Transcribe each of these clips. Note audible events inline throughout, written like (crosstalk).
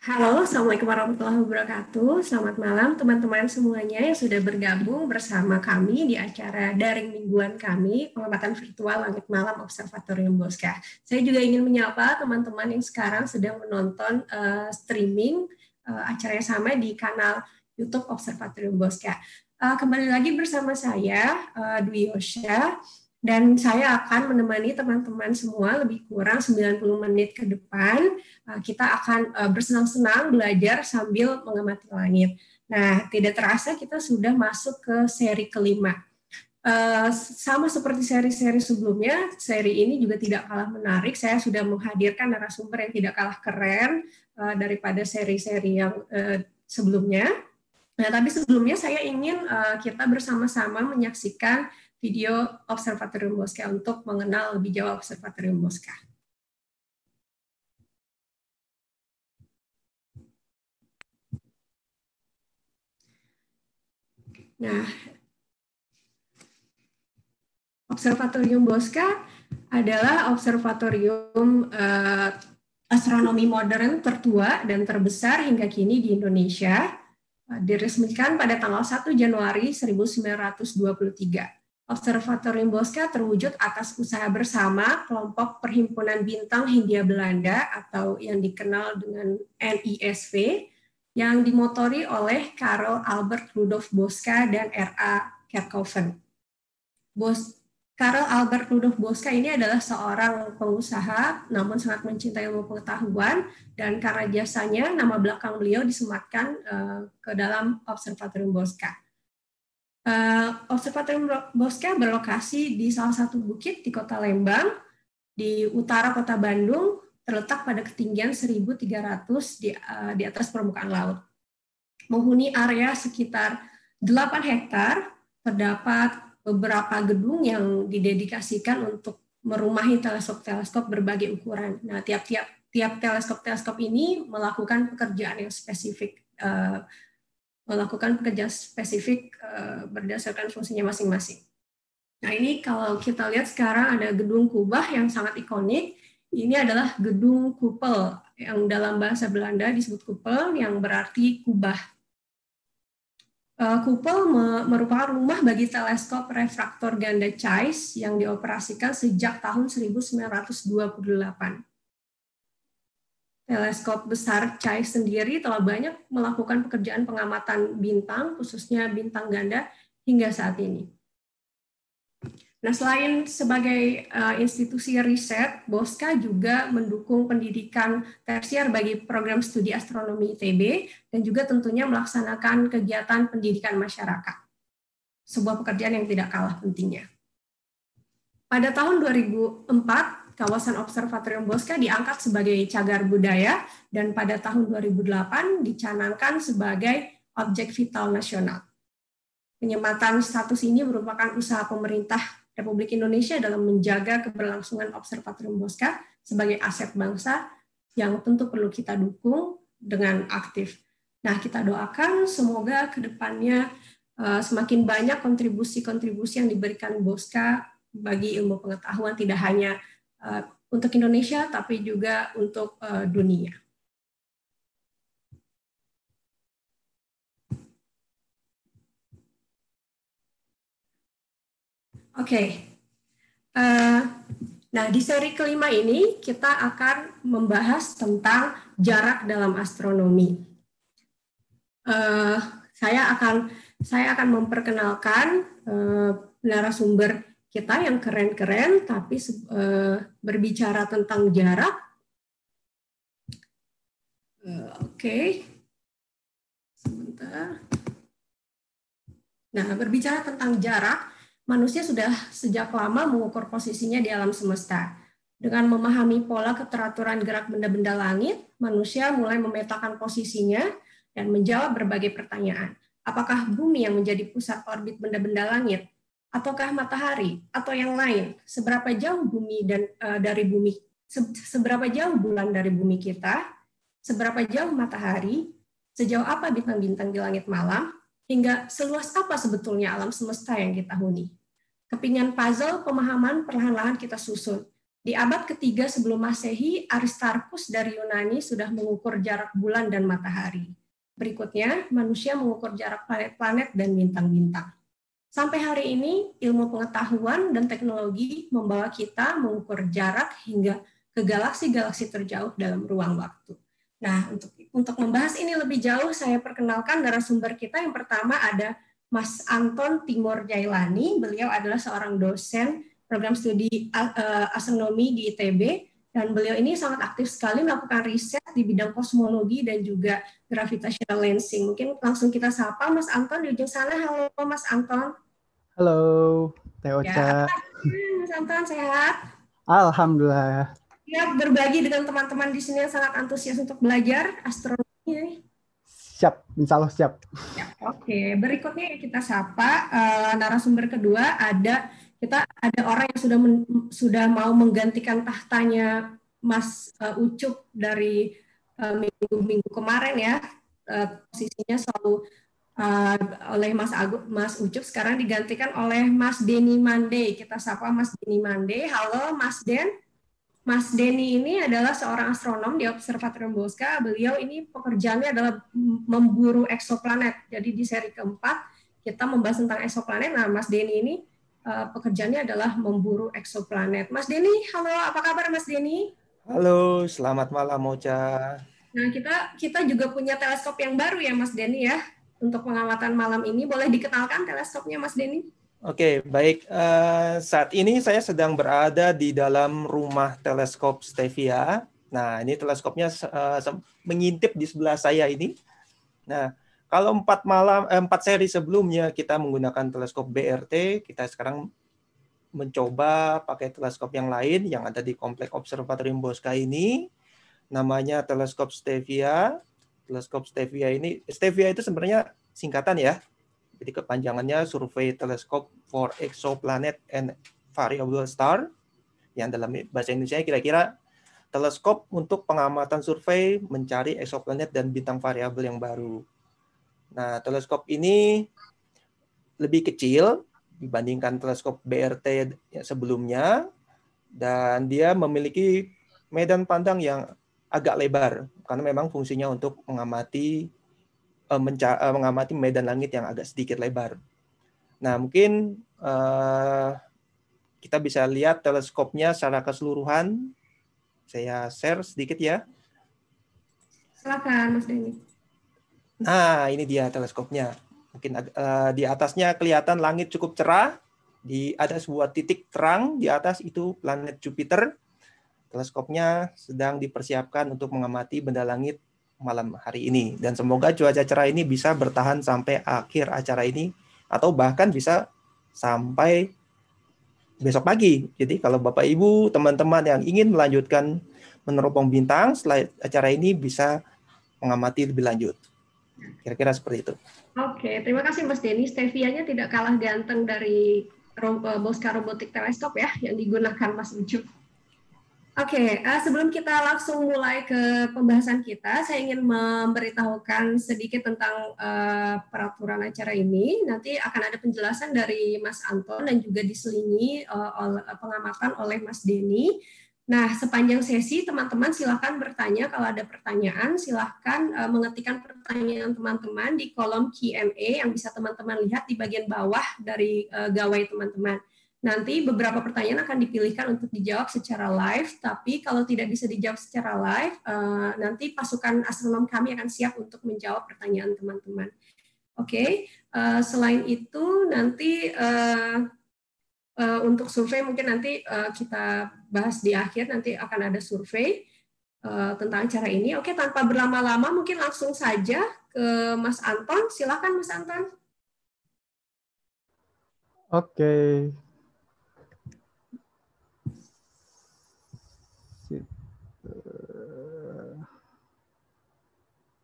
Halo, Assalamualaikum warahmatullahi wabarakatuh. Selamat malam teman-teman semuanya yang sudah bergabung bersama kami di acara daring mingguan kami, pengamatan virtual Langit Malam Observatorium Bosca. Saya juga ingin menyapa teman-teman yang sekarang sedang menonton uh, streaming uh, acara yang sama di kanal YouTube Observatorium Bosca. Uh, kembali lagi bersama saya, uh, Dwi Yosha, dan saya akan menemani teman-teman semua lebih kurang 90 menit ke depan. Eh, kita akan eh, bersenang-senang belajar sambil mengamati langit. Nah, tidak terasa kita sudah masuk ke seri kelima. Eh, sama seperti seri-seri sebelumnya, seri ini juga tidak kalah menarik. Saya sudah menghadirkan narasumber yang tidak kalah keren daripada seri-seri yang sebelumnya. Nah, tapi sebelumnya saya ingin kita bersama-sama menyaksikan video Observatorium Bosca untuk mengenal lebih jauh Observatorium Bosca. Nah, Observatorium Bosca adalah observatorium uh, astronomi modern tertua dan terbesar hingga kini di Indonesia. Uh, diresmikan pada tanggal 1 Januari 1923 Observatorium Bosca terwujud atas usaha bersama kelompok Perhimpunan Bintang Hindia Belanda atau yang dikenal dengan NISV yang dimotori oleh Karel Albert Rudolf Bosca dan R.A. Kerkhoven. Bos Karel Albert Rudolf Bosca ini adalah seorang pengusaha namun sangat mencintai ilmu pengetahuan dan karena jasanya nama belakang beliau disematkan uh, ke dalam Observatorium Bosca. Uh, eh, observatorium Bosca berlokasi di salah satu bukit di kota Lembang, di utara kota Bandung, terletak pada ketinggian 1.300 di, uh, di atas permukaan laut. Menghuni area sekitar 8 hektar, terdapat beberapa gedung yang didedikasikan untuk merumahi teleskop-teleskop berbagai ukuran. Nah, tiap-tiap tiap teleskop-teleskop ini melakukan pekerjaan yang spesifik uh, melakukan pekerjaan spesifik eh, berdasarkan fungsinya masing-masing. Nah ini kalau kita lihat sekarang ada gedung kubah yang sangat ikonik. Ini adalah gedung kupel yang dalam bahasa Belanda disebut kupel yang berarti kubah. Eh, kupel merupakan rumah bagi teleskop refraktor ganda Chais yang dioperasikan sejak tahun 1928. Teleskop besar CAI sendiri telah banyak melakukan pekerjaan pengamatan bintang, khususnya bintang ganda, hingga saat ini. Nah, selain sebagai uh, institusi riset, BOSKA juga mendukung pendidikan tersier bagi program studi astronomi ITB dan juga tentunya melaksanakan kegiatan pendidikan masyarakat. Sebuah pekerjaan yang tidak kalah pentingnya. Pada tahun 2004, kawasan Observatorium Bosca diangkat sebagai cagar budaya dan pada tahun 2008 dicanangkan sebagai objek vital nasional. Penyematan status ini merupakan usaha pemerintah Republik Indonesia dalam menjaga keberlangsungan Observatorium Bosca sebagai aset bangsa yang tentu perlu kita dukung dengan aktif. Nah, kita doakan semoga kedepannya eh, semakin banyak kontribusi-kontribusi yang diberikan Bosca bagi ilmu pengetahuan tidak hanya Eh, untuk Indonesia tapi juga untuk eh, dunia. Oke, okay. Eh, nah di seri kelima ini kita akan membahas tentang jarak dalam astronomi. saya akan saya akan memperkenalkan narasumber kita yang keren-keren tapi eh, berbicara tentang jarak. Eh, oke, okay. sebentar. Nah, berbicara tentang jarak, manusia sudah sejak lama mengukur posisinya di alam semesta. Dengan memahami pola keteraturan gerak benda-benda langit, manusia mulai memetakan posisinya dan menjawab berbagai pertanyaan. Apakah bumi yang menjadi pusat orbit benda-benda langit? ataukah matahari atau yang lain seberapa jauh bumi dan uh, dari bumi se seberapa jauh bulan dari bumi kita seberapa jauh matahari sejauh apa bintang-bintang di langit malam hingga seluas apa sebetulnya alam semesta yang kita huni kepingan puzzle pemahaman perlahan-lahan kita susun di abad ketiga sebelum Masehi, Aristarchus dari Yunani sudah mengukur jarak bulan dan matahari. Berikutnya, manusia mengukur jarak planet-planet dan bintang-bintang. Sampai hari ini, ilmu pengetahuan dan teknologi membawa kita mengukur jarak hingga ke galaksi-galaksi terjauh dalam ruang waktu. Nah, untuk untuk membahas ini lebih jauh, saya perkenalkan narasumber kita yang pertama ada Mas Anton Timur Jailani. Beliau adalah seorang dosen program studi eh, astronomi di ITB dan beliau ini sangat aktif sekali melakukan riset di bidang kosmologi dan juga gravitational lensing. Mungkin langsung kita sapa Mas Anton di ujung sana. Halo Mas Anton. Halo, Teh ya, Ocha. Ya, Mas Anton sehat? Alhamdulillah. Ya, berbagi dengan teman-teman di sini yang sangat antusias untuk belajar astronomi. Siap, insya Allah siap. Ya, Oke, okay. berikutnya kita sapa uh, narasumber kedua ada kita ada orang yang sudah men, sudah mau menggantikan tahtanya Mas uh, Ucup dari minggu-minggu eh, uh, kemarin ya uh, posisinya selalu uh, oleh Mas Agus Mas Ucup sekarang digantikan oleh Mas Denny Mande. Kita sapa Mas Denny Mande. Halo Mas Den. Mas Denny ini adalah seorang astronom di Observatorium Bosca. Beliau ini pekerjaannya adalah memburu eksoplanet. Jadi di seri keempat kita membahas tentang eksoplanet. Nah, Mas Denny ini Eh, pekerjaannya adalah memburu eksoplanet. Mas Denny, halo, apa kabar Mas Denny? Halo, selamat malam Mocha. Nah, kita kita juga punya teleskop yang baru ya Mas Denny ya untuk pengamatan malam ini. Boleh dikenalkan teleskopnya Mas Denny? Oke, okay, baik. Uh, saat ini saya sedang berada di dalam rumah teleskop Stevia. Nah, ini teleskopnya uh, mengintip di sebelah saya ini. Nah, kalau empat malam eh, empat seri sebelumnya kita menggunakan teleskop BRT, kita sekarang mencoba pakai teleskop yang lain yang ada di komplek observatorium Bosca ini namanya teleskop Stevia. Teleskop Stevia ini Stevia itu sebenarnya singkatan ya. Jadi kepanjangannya Survey Telescope for Exoplanet and Variable Star yang dalam bahasa Indonesia kira-kira teleskop untuk pengamatan survei mencari exoplanet dan bintang variabel yang baru. Nah, teleskop ini lebih kecil dibandingkan teleskop BRT sebelumnya dan dia memiliki medan pandang yang agak lebar karena memang fungsinya untuk mengamati eh, eh, mengamati medan langit yang agak sedikit lebar. Nah, mungkin uh, kita bisa lihat teleskopnya secara keseluruhan. Saya share sedikit ya. Silakan, Mas Denny. Nah, ini dia teleskopnya. Mungkin uh, di atasnya kelihatan langit cukup cerah. Di ada sebuah titik terang di atas itu planet Jupiter. Teleskopnya sedang dipersiapkan untuk mengamati benda langit malam hari ini dan semoga cuaca cerah ini bisa bertahan sampai akhir acara ini atau bahkan bisa sampai besok pagi. Jadi kalau Bapak Ibu, teman-teman yang ingin melanjutkan meneropong bintang setelah acara ini bisa mengamati lebih lanjut. Kira-kira seperti itu. Oke, okay, terima kasih Mas Denny. stevia tidak kalah ganteng dari eh, Bosca Robotik Teleskop ya, yang digunakan Mas Ucup. Oke, okay, eh, sebelum kita langsung mulai ke pembahasan kita, saya ingin memberitahukan sedikit tentang eh, peraturan acara ini. Nanti akan ada penjelasan dari Mas Anton dan juga diselingi pengamatan oleh Mas Denny. Nah, sepanjang sesi teman-teman silahkan bertanya kalau ada pertanyaan, silahkan eh, mengetikkan pertanyaan teman-teman di kolom Q&A yang bisa teman-teman lihat di bagian bawah dari eh, gawai teman-teman. Nanti beberapa pertanyaan akan dipilihkan untuk dijawab secara live, tapi kalau tidak bisa dijawab secara live, eh, nanti pasukan astronom kami akan siap untuk menjawab pertanyaan teman-teman. Oke, okay? selain itu nanti uh, untuk survei mungkin nanti uh, kita bahas di akhir nanti akan ada survei uh, tentang cara ini. Oke, tanpa berlama-lama mungkin langsung saja ke Mas Anton. Silakan Mas Anton. Oke. Okay.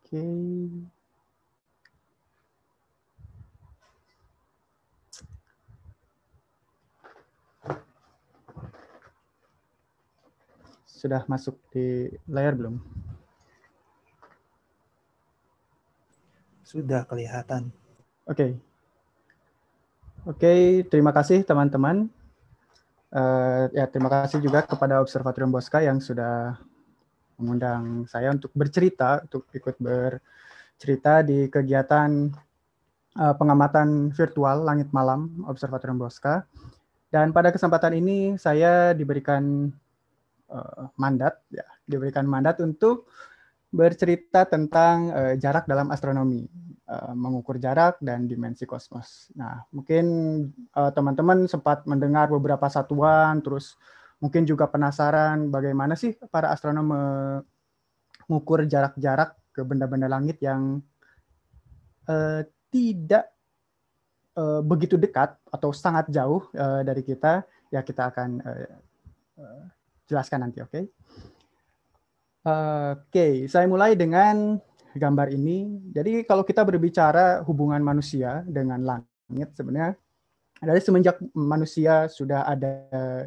Oke. Okay. sudah masuk di layar belum? Sudah kelihatan. Oke. Okay. Oke, okay, terima kasih teman-teman. Uh, ya terima kasih juga kepada Observatorium Bosca yang sudah mengundang saya untuk bercerita, untuk ikut bercerita di kegiatan uh, pengamatan virtual langit malam Observatorium Bosca. Dan pada kesempatan ini saya diberikan Eh, mandat ya diberikan mandat untuk bercerita tentang uh, jarak dalam astronomi uh, mengukur jarak dan dimensi kosmos. Nah mungkin teman teman-teman sempat mendengar beberapa satuan terus mungkin juga penasaran bagaimana sih para astronom mengukur jarak-jarak ke benda-benda langit yang uh, tidak begitu dekat atau sangat jauh dari kita ya kita akan jelaskan nanti, oke? Okay? Oke, okay, saya mulai dengan gambar ini. Jadi kalau kita berbicara hubungan manusia dengan langit, sebenarnya dari semenjak manusia sudah ada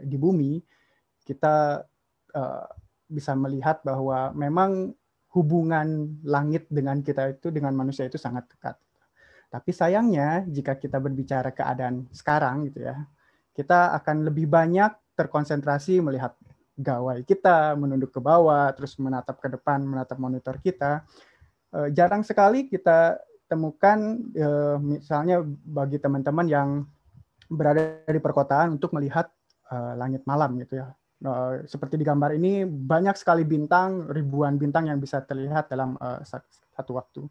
di bumi, kita uh, bisa melihat bahwa memang hubungan langit dengan kita itu dengan manusia itu sangat dekat. Tapi sayangnya jika kita berbicara keadaan sekarang gitu ya, kita akan lebih banyak terkonsentrasi melihat gawai kita, menunduk ke bawah, terus menatap ke depan, menatap monitor kita. Uh, jarang sekali kita temukan uh, misalnya bagi teman-teman yang berada di perkotaan untuk melihat uh, langit malam gitu ya. Uh, seperti di gambar ini banyak sekali bintang, ribuan bintang yang bisa terlihat dalam uh, satu waktu.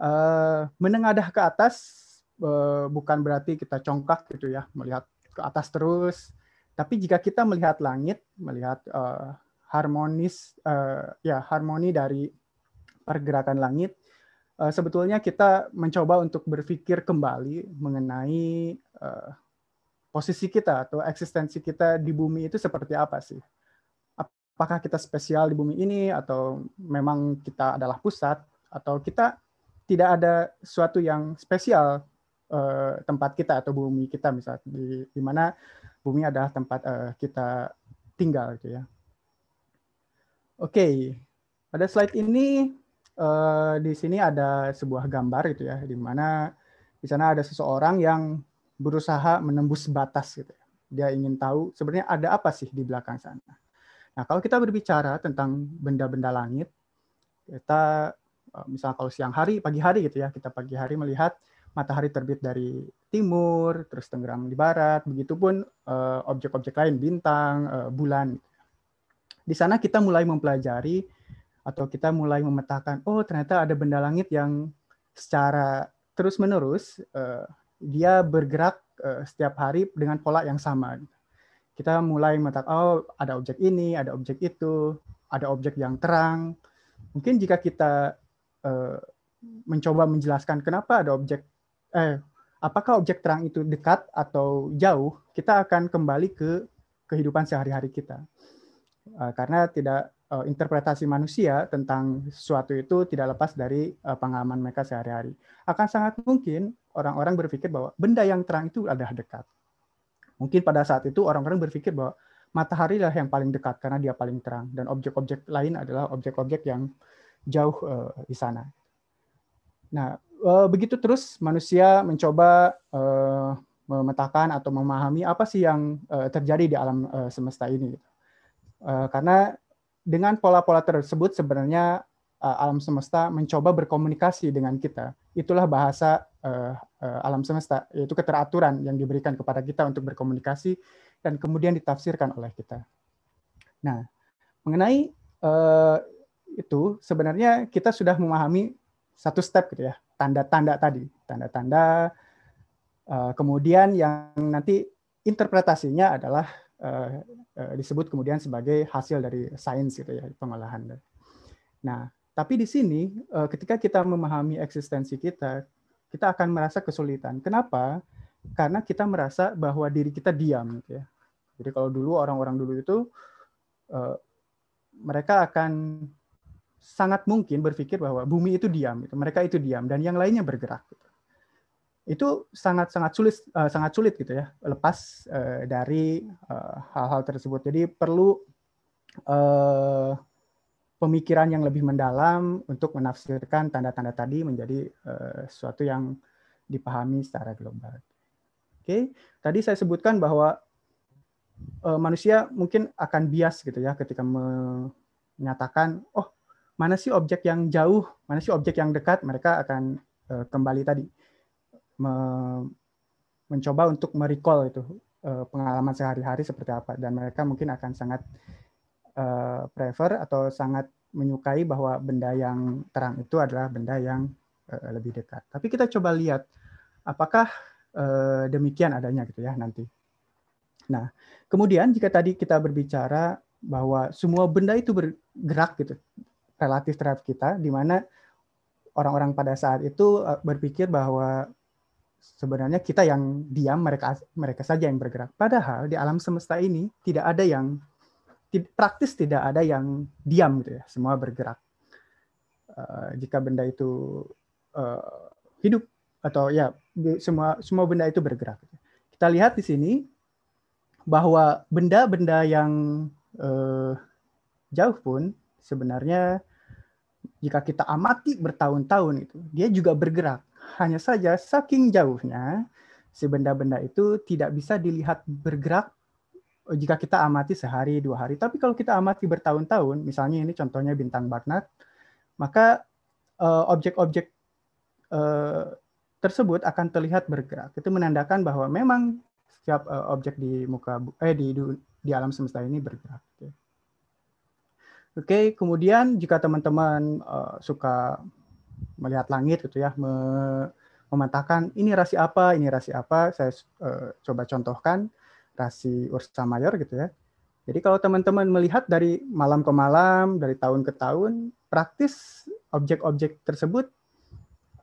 Uh, menengadah ke atas uh, bukan berarti kita congkak gitu ya, melihat ke atas terus tapi jika kita melihat langit, melihat uh, harmonis uh, ya harmoni dari pergerakan langit, uh, sebetulnya kita mencoba untuk berpikir kembali mengenai uh, posisi kita atau eksistensi kita di bumi itu seperti apa sih? Apakah kita spesial di bumi ini atau memang kita adalah pusat atau kita tidak ada suatu yang spesial Eh, tempat kita atau bumi kita misalnya di, di mana bumi adalah tempat uh, kita tinggal gitu ya. Oke, okay. pada slide ini uh, di sini ada sebuah gambar gitu ya di mana di sana ada seseorang yang berusaha menembus batas gitu ya. Dia ingin tahu sebenarnya ada apa sih di belakang sana. Nah, kalau kita berbicara tentang benda-benda langit, kita misalnya kalau siang hari, pagi hari gitu ya, kita pagi hari melihat matahari terbit dari timur, terus tenggelam di barat, begitupun eh, objek-objek lain, bintang, eh, bulan. Di sana kita mulai mempelajari atau kita mulai memetakan, oh ternyata ada benda langit yang secara terus-menerus eh, dia bergerak setiap hari dengan pola yang sama. Kita mulai memetak, oh ada objek ini, ada objek itu, ada objek yang terang. Mungkin jika kita mencoba menjelaskan kenapa ada objek eh, apakah objek terang itu dekat atau jauh, kita akan kembali ke kehidupan sehari-hari kita. Uh, karena tidak uh, interpretasi manusia tentang sesuatu itu tidak lepas dari uh, pengalaman mereka sehari-hari. Akan sangat mungkin orang-orang berpikir bahwa benda yang terang itu adalah dekat. Mungkin pada saat itu orang-orang berpikir bahwa matahari lah yang paling dekat karena dia paling terang dan objek-objek lain adalah objek-objek yang jauh uh, di sana. Nah, Eh, begitu terus manusia mencoba uh, memetakan atau memahami apa sih yang uh, terjadi di alam uh, semesta ini. Uh, karena dengan pola-pola tersebut sebenarnya uh, alam semesta mencoba berkomunikasi dengan kita. Itulah bahasa uh, uh, alam semesta, yaitu keteraturan yang diberikan kepada kita untuk berkomunikasi dan kemudian ditafsirkan oleh kita. Nah, mengenai uh, itu sebenarnya kita sudah memahami satu step gitu ya tanda-tanda tadi tanda-tanda eh, kemudian yang nanti interpretasinya adalah eh, eh, disebut kemudian sebagai hasil dari sains gitu ya pengolahan. Nah, tapi di sini ketika kita memahami eksistensi kita, kita akan merasa kesulitan. Kenapa? Karena kita merasa bahwa diri kita diam gitu ya. Jadi kalau dulu orang-orang dulu itu mereka akan sangat mungkin berpikir bahwa bumi itu diam, gitu. mereka itu diam dan yang lainnya bergerak. Gitu. Itu sangat sangat sulit eh, sangat sulit gitu ya lepas eh, dari eh, hal-hal tersebut. Jadi perlu pemikiran yang lebih mendalam untuk menafsirkan tanda-tanda tadi menjadi uh, sesuatu yang dipahami secara global. Oke, tadi saya sebutkan bahwa manusia mungkin akan bias gitu ya ketika menyatakan oh mana sih objek yang jauh, mana sih objek yang dekat, mereka akan uh, kembali tadi me mencoba untuk merecall itu uh, pengalaman sehari-hari seperti apa dan mereka mungkin akan sangat uh, prefer atau sangat menyukai bahwa benda yang terang itu adalah benda yang uh, lebih dekat. Tapi kita coba lihat apakah uh, demikian adanya gitu ya nanti. Nah, kemudian jika tadi kita berbicara bahwa semua benda itu bergerak gitu relatif terhadap kita, di mana orang-orang pada saat itu eh, berpikir bahwa sebenarnya kita yang diam, mereka mereka saja yang bergerak. Padahal di alam semesta ini tidak ada yang praktis tidak ada yang diam gitu ya, semua bergerak. Eh, jika benda itu eh, hidup atau ya semua semua benda itu bergerak. Gitu. Kita lihat di sini bahwa benda-benda yang jauh pun sebenarnya jika kita amati bertahun-tahun itu, dia juga bergerak. Hanya saja saking jauhnya, si benda-benda itu tidak bisa dilihat bergerak eh, jika kita amati sehari, dua hari. Tapi kalau kita amati bertahun-tahun, misalnya ini contohnya bintang Barnard, maka eh, objek-objek uh, tersebut akan terlihat bergerak. Itu menandakan bahwa memang setiap uh, objek di muka eh di di alam semesta ini bergerak. Gitu. Ya. Oke, kemudian jika teman-teman uh, suka melihat langit gitu ya, me memetakan ini rasi apa, ini rasi apa, saya uh, coba contohkan rasi Ursa Mayor gitu ya. Jadi kalau teman-teman melihat dari malam ke malam, dari tahun ke tahun, praktis objek-objek tersebut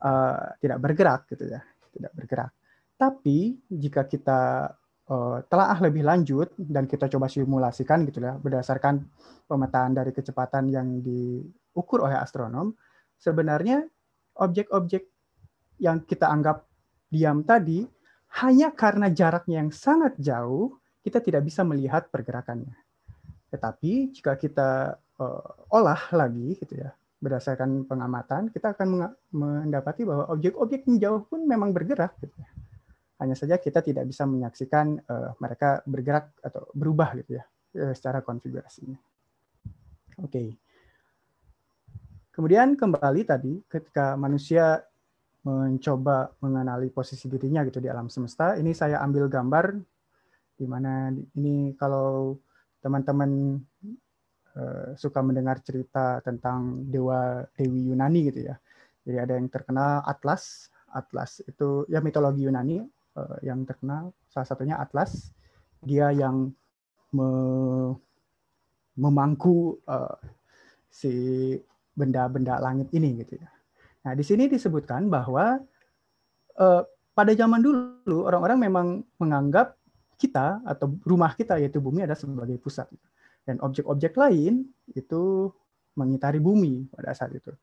uh, tidak bergerak gitu ya, tidak bergerak. Tapi jika kita Eh, telah lebih lanjut dan kita coba simulasikan gitu ya berdasarkan pemetaan dari kecepatan yang diukur oleh astronom sebenarnya objek-objek yang kita anggap diam tadi hanya karena jaraknya yang sangat jauh kita tidak bisa melihat pergerakannya tetapi jika kita uh, olah lagi gitu ya berdasarkan pengamatan kita akan mendapati bahwa objek-objek yang jauh pun memang bergerak gitu ya hanya saja kita tidak bisa menyaksikan uh, mereka bergerak atau berubah gitu ya uh, secara konfigurasinya. Oke. Okay. Kemudian kembali tadi ketika manusia mencoba mengenali posisi dirinya gitu di alam semesta. Ini saya ambil gambar di mana ini kalau teman-teman eh, suka mendengar cerita tentang dewa dewi Yunani gitu ya. Jadi ada yang terkenal Atlas. Atlas itu ya mitologi Yunani uh, yang terkenal salah satunya Atlas dia yang me memangku uh, si benda-benda langit ini gitu ya. Nah di sini disebutkan bahwa uh, pada zaman dulu orang-orang memang menganggap kita atau rumah kita yaitu bumi ada sebagai pusat dan objek-objek lain itu mengitari bumi pada saat itu.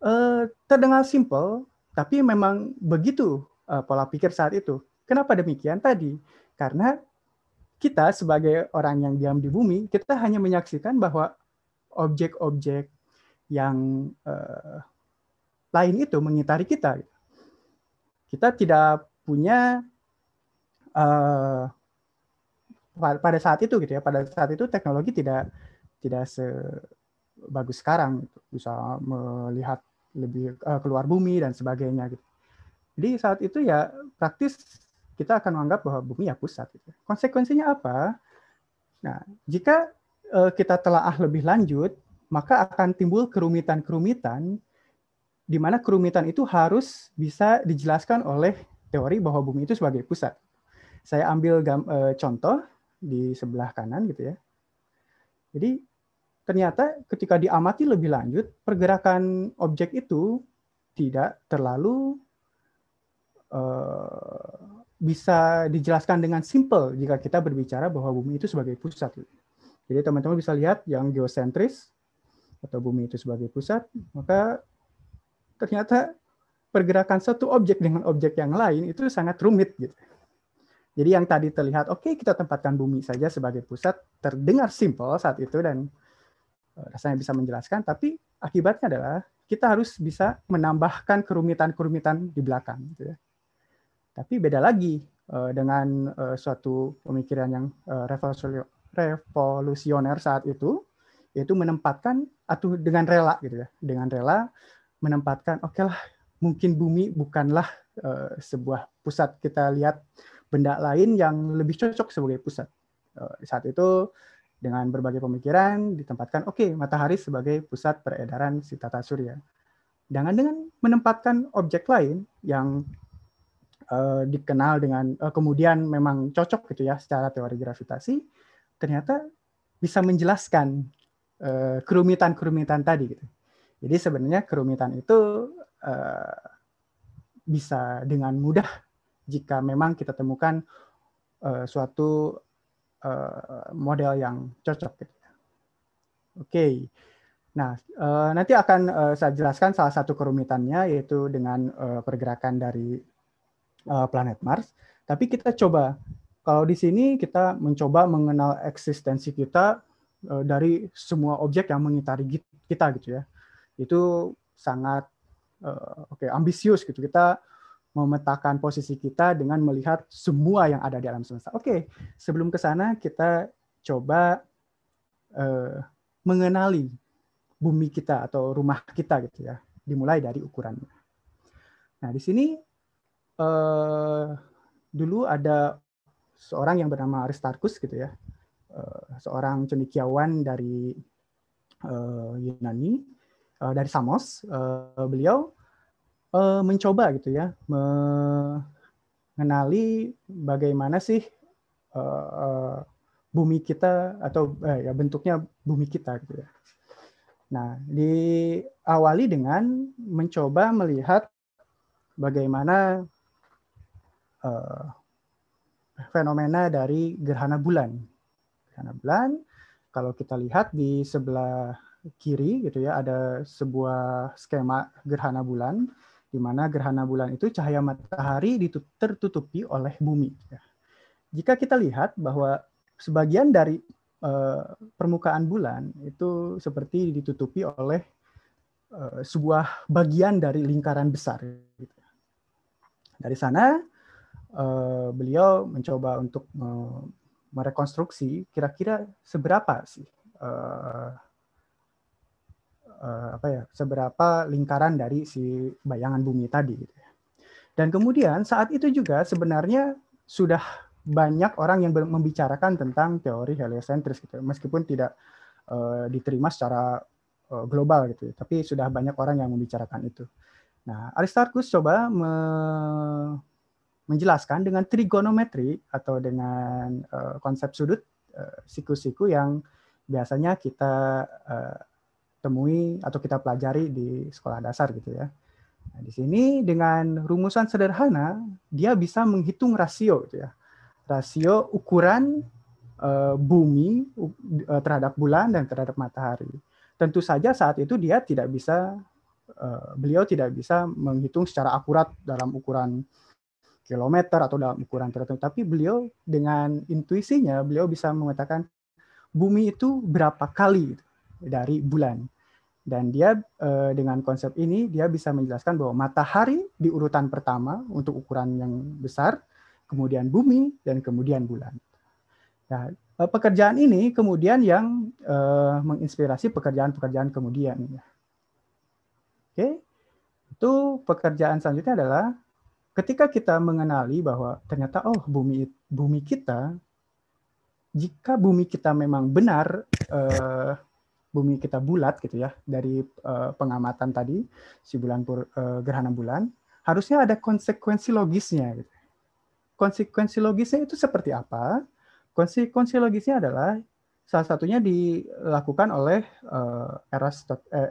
Uh, terdengar simple, tapi memang begitu uh, pola pikir saat itu. Kenapa demikian tadi? Karena kita sebagai orang yang diam di bumi, kita hanya menyaksikan bahwa objek-objek yang uh, lain itu mengitari kita. Kita tidak punya uh, pada saat itu gitu ya. Pada saat itu teknologi tidak tidak sebagus sekarang gitu. Bisa melihat lebih keluar bumi dan sebagainya gitu. Jadi saat itu ya praktis kita akan menganggap bahwa bumi ya pusat. Gitu. Konsekuensinya apa? Nah, jika e, kita telaah lebih lanjut, maka akan timbul kerumitan-kerumitan di mana kerumitan itu harus bisa dijelaskan oleh teori bahwa bumi itu sebagai pusat. Saya ambil gam, e, contoh di sebelah kanan gitu ya. Jadi ternyata ketika diamati lebih lanjut, pergerakan objek itu tidak terlalu Eh, bisa dijelaskan dengan simple jika kita berbicara bahwa bumi itu sebagai pusat. Jadi teman-teman bisa lihat yang geosentris atau bumi itu sebagai pusat, maka ternyata pergerakan satu objek dengan objek yang lain itu sangat rumit gitu. Jadi yang tadi terlihat oke okay, kita tempatkan bumi saja sebagai pusat terdengar simple saat itu dan eh, rasanya bisa menjelaskan tapi akibatnya adalah kita harus bisa menambahkan kerumitan-kerumitan di belakang gitu ya. Tapi beda lagi uh, dengan uh, suatu pemikiran yang uh, revolusioner saat itu, yaitu menempatkan atau dengan rela gitu ya, dengan rela menempatkan oke okay lah mungkin bumi bukanlah uh, sebuah pusat kita lihat benda lain yang lebih cocok sebagai pusat. Uh, saat itu dengan berbagai pemikiran ditempatkan oke okay, matahari sebagai pusat peredaran si tata surya. Dengan dengan menempatkan objek lain yang uh, dikenal dengan uh, kemudian memang cocok gitu ya secara teori gravitasi ternyata bisa menjelaskan kerumitan eh, kerumitan-kerumitan tadi gitu. Jadi sebenarnya kerumitan itu uh, bisa dengan mudah jika memang kita temukan uh, suatu uh, model yang cocok gitu. Oke. Okay. Nah, nanti akan saya jelaskan salah satu kerumitannya yaitu dengan pergerakan dari Eh, planet Mars, tapi kita coba. Kalau di sini kita mencoba mengenal eksistensi kita eh, dari semua objek yang mengitari kita gitu ya. Itu sangat eh, oke okay, ambisius gitu. Kita memetakan posisi kita dengan melihat semua yang ada di alam semesta. Oke, okay, sebelum ke sana kita coba uh, mengenali bumi kita atau rumah kita gitu ya. Dimulai dari ukurannya. Nah, di sini Eh, dulu ada seorang yang bernama Aristarchus gitu ya, uh, seorang cendekiawan dari uh, Yunani, uh, dari Samos. Uh, beliau uh, mencoba gitu ya mengenali bagaimana sih uh, bumi kita atau eh, ya bentuknya bumi kita gitu ya. Nah, diawali dengan mencoba melihat bagaimana uh, fenomena dari gerhana bulan. Gerhana bulan, kalau kita lihat di sebelah kiri gitu ya, ada sebuah skema gerhana bulan, di mana gerhana bulan itu cahaya matahari tertutupi oleh bumi. Ya. Jika kita lihat bahwa sebagian dari eh, permukaan bulan itu seperti ditutupi oleh eh, sebuah bagian dari lingkaran besar. Gitu ya. Dari sana Eh, beliau mencoba untuk merekonstruksi kira-kira seberapa sih eh, eh, apa ya seberapa lingkaran dari si bayangan bumi tadi. Gitu ya. Dan kemudian saat itu juga sebenarnya sudah banyak orang yang membicarakan tentang teori heliocentris gitu, ya. meskipun tidak diterima secara global gitu, ya, tapi sudah banyak orang yang membicarakan itu. Nah, Aristarchus coba menjelaskan dengan trigonometri atau dengan uh, konsep sudut eh, siku-siku uh, yang biasanya kita uh, temui atau kita pelajari di sekolah dasar gitu ya. Nah, di sini dengan rumusan sederhana dia bisa menghitung rasio gitu ya. Rasio ukuran uh, bumi uh, terhadap bulan dan terhadap matahari. Tentu saja saat itu dia tidak bisa uh, beliau tidak bisa menghitung secara akurat dalam ukuran kilometer atau dalam ukuran tertentu. Tapi beliau dengan intuisinya, beliau bisa mengatakan bumi itu berapa kali dari bulan. Dan dia eh, dengan konsep ini dia bisa menjelaskan bahwa matahari di urutan pertama untuk ukuran yang besar, kemudian bumi dan kemudian bulan. Nah, pekerjaan ini kemudian yang eh, menginspirasi pekerjaan-pekerjaan kemudian. Ya. Oke, itu pekerjaan selanjutnya adalah ketika kita mengenali bahwa ternyata oh bumi bumi kita jika bumi kita memang benar uh, bumi kita bulat gitu ya dari uh, pengamatan tadi si bulan pur, uh, gerhana bulan harusnya ada konsekuensi logisnya gitu. konsekuensi logisnya itu seperti apa konsekuensi logisnya adalah salah satunya dilakukan oleh uh,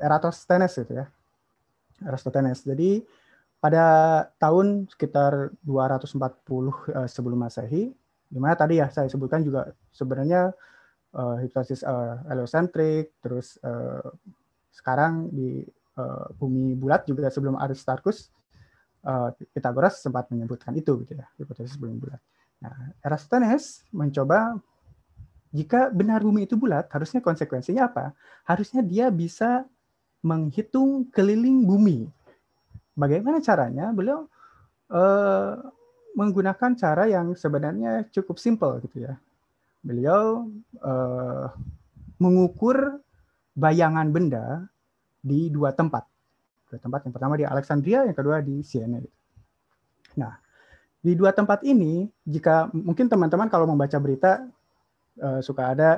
Eratosthenes gitu ya Eratosthenes jadi pada tahun sekitar 240 eh, sebelum Masehi, di mana tadi ya saya sebutkan juga sebenarnya uh, hipnosis uh, heliocentrik, terus uh, sekarang di uh, bumi bulat juga sebelum Aristarchus, uh, Pythagoras sempat menyebutkan itu gitu ya, hipotesis bumi bulat. Nah, Erastenes mencoba jika benar bumi itu bulat, harusnya konsekuensinya apa? Harusnya dia bisa menghitung keliling bumi bagaimana caranya beliau eh, menggunakan cara yang sebenarnya cukup simpel gitu ya beliau eh, mengukur bayangan benda di dua tempat dua tempat yang pertama di Alexandria yang kedua di Siena gitu. nah di dua tempat ini jika mungkin teman-teman kalau membaca berita eh, suka ada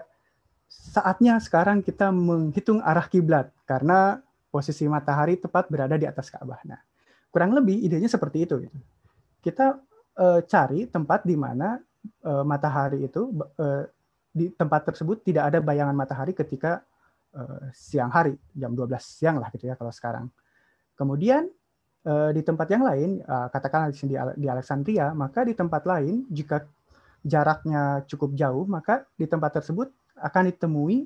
saatnya sekarang kita menghitung arah kiblat karena posisi matahari tepat berada di atas Ka'bah. Nah, kurang lebih idenya seperti itu. Gitu. Kita e, cari tempat di mana e, matahari itu e, di tempat tersebut tidak ada bayangan matahari ketika e, siang hari jam 12 siang lah gitu ya kalau sekarang. Kemudian e, di tempat yang lain e, katakanlah di, di Alexandria maka di tempat lain jika jaraknya cukup jauh maka di tempat tersebut akan ditemui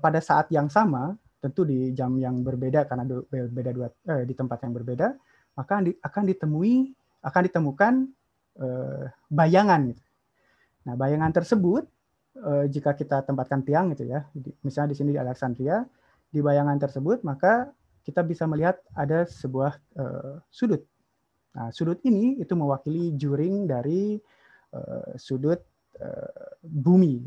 pada saat yang sama tentu di jam yang berbeda karena berbeda dua eh, di tempat yang berbeda maka akan ditemui akan ditemukan eh, bayangan gitu. Nah, bayangan tersebut eh, jika kita tempatkan tiang gitu ya, misalnya di sini di Alexandria, di bayangan tersebut maka kita bisa melihat ada sebuah eh, sudut. Nah, sudut ini itu mewakili juring dari eh, sudut eh, bumi.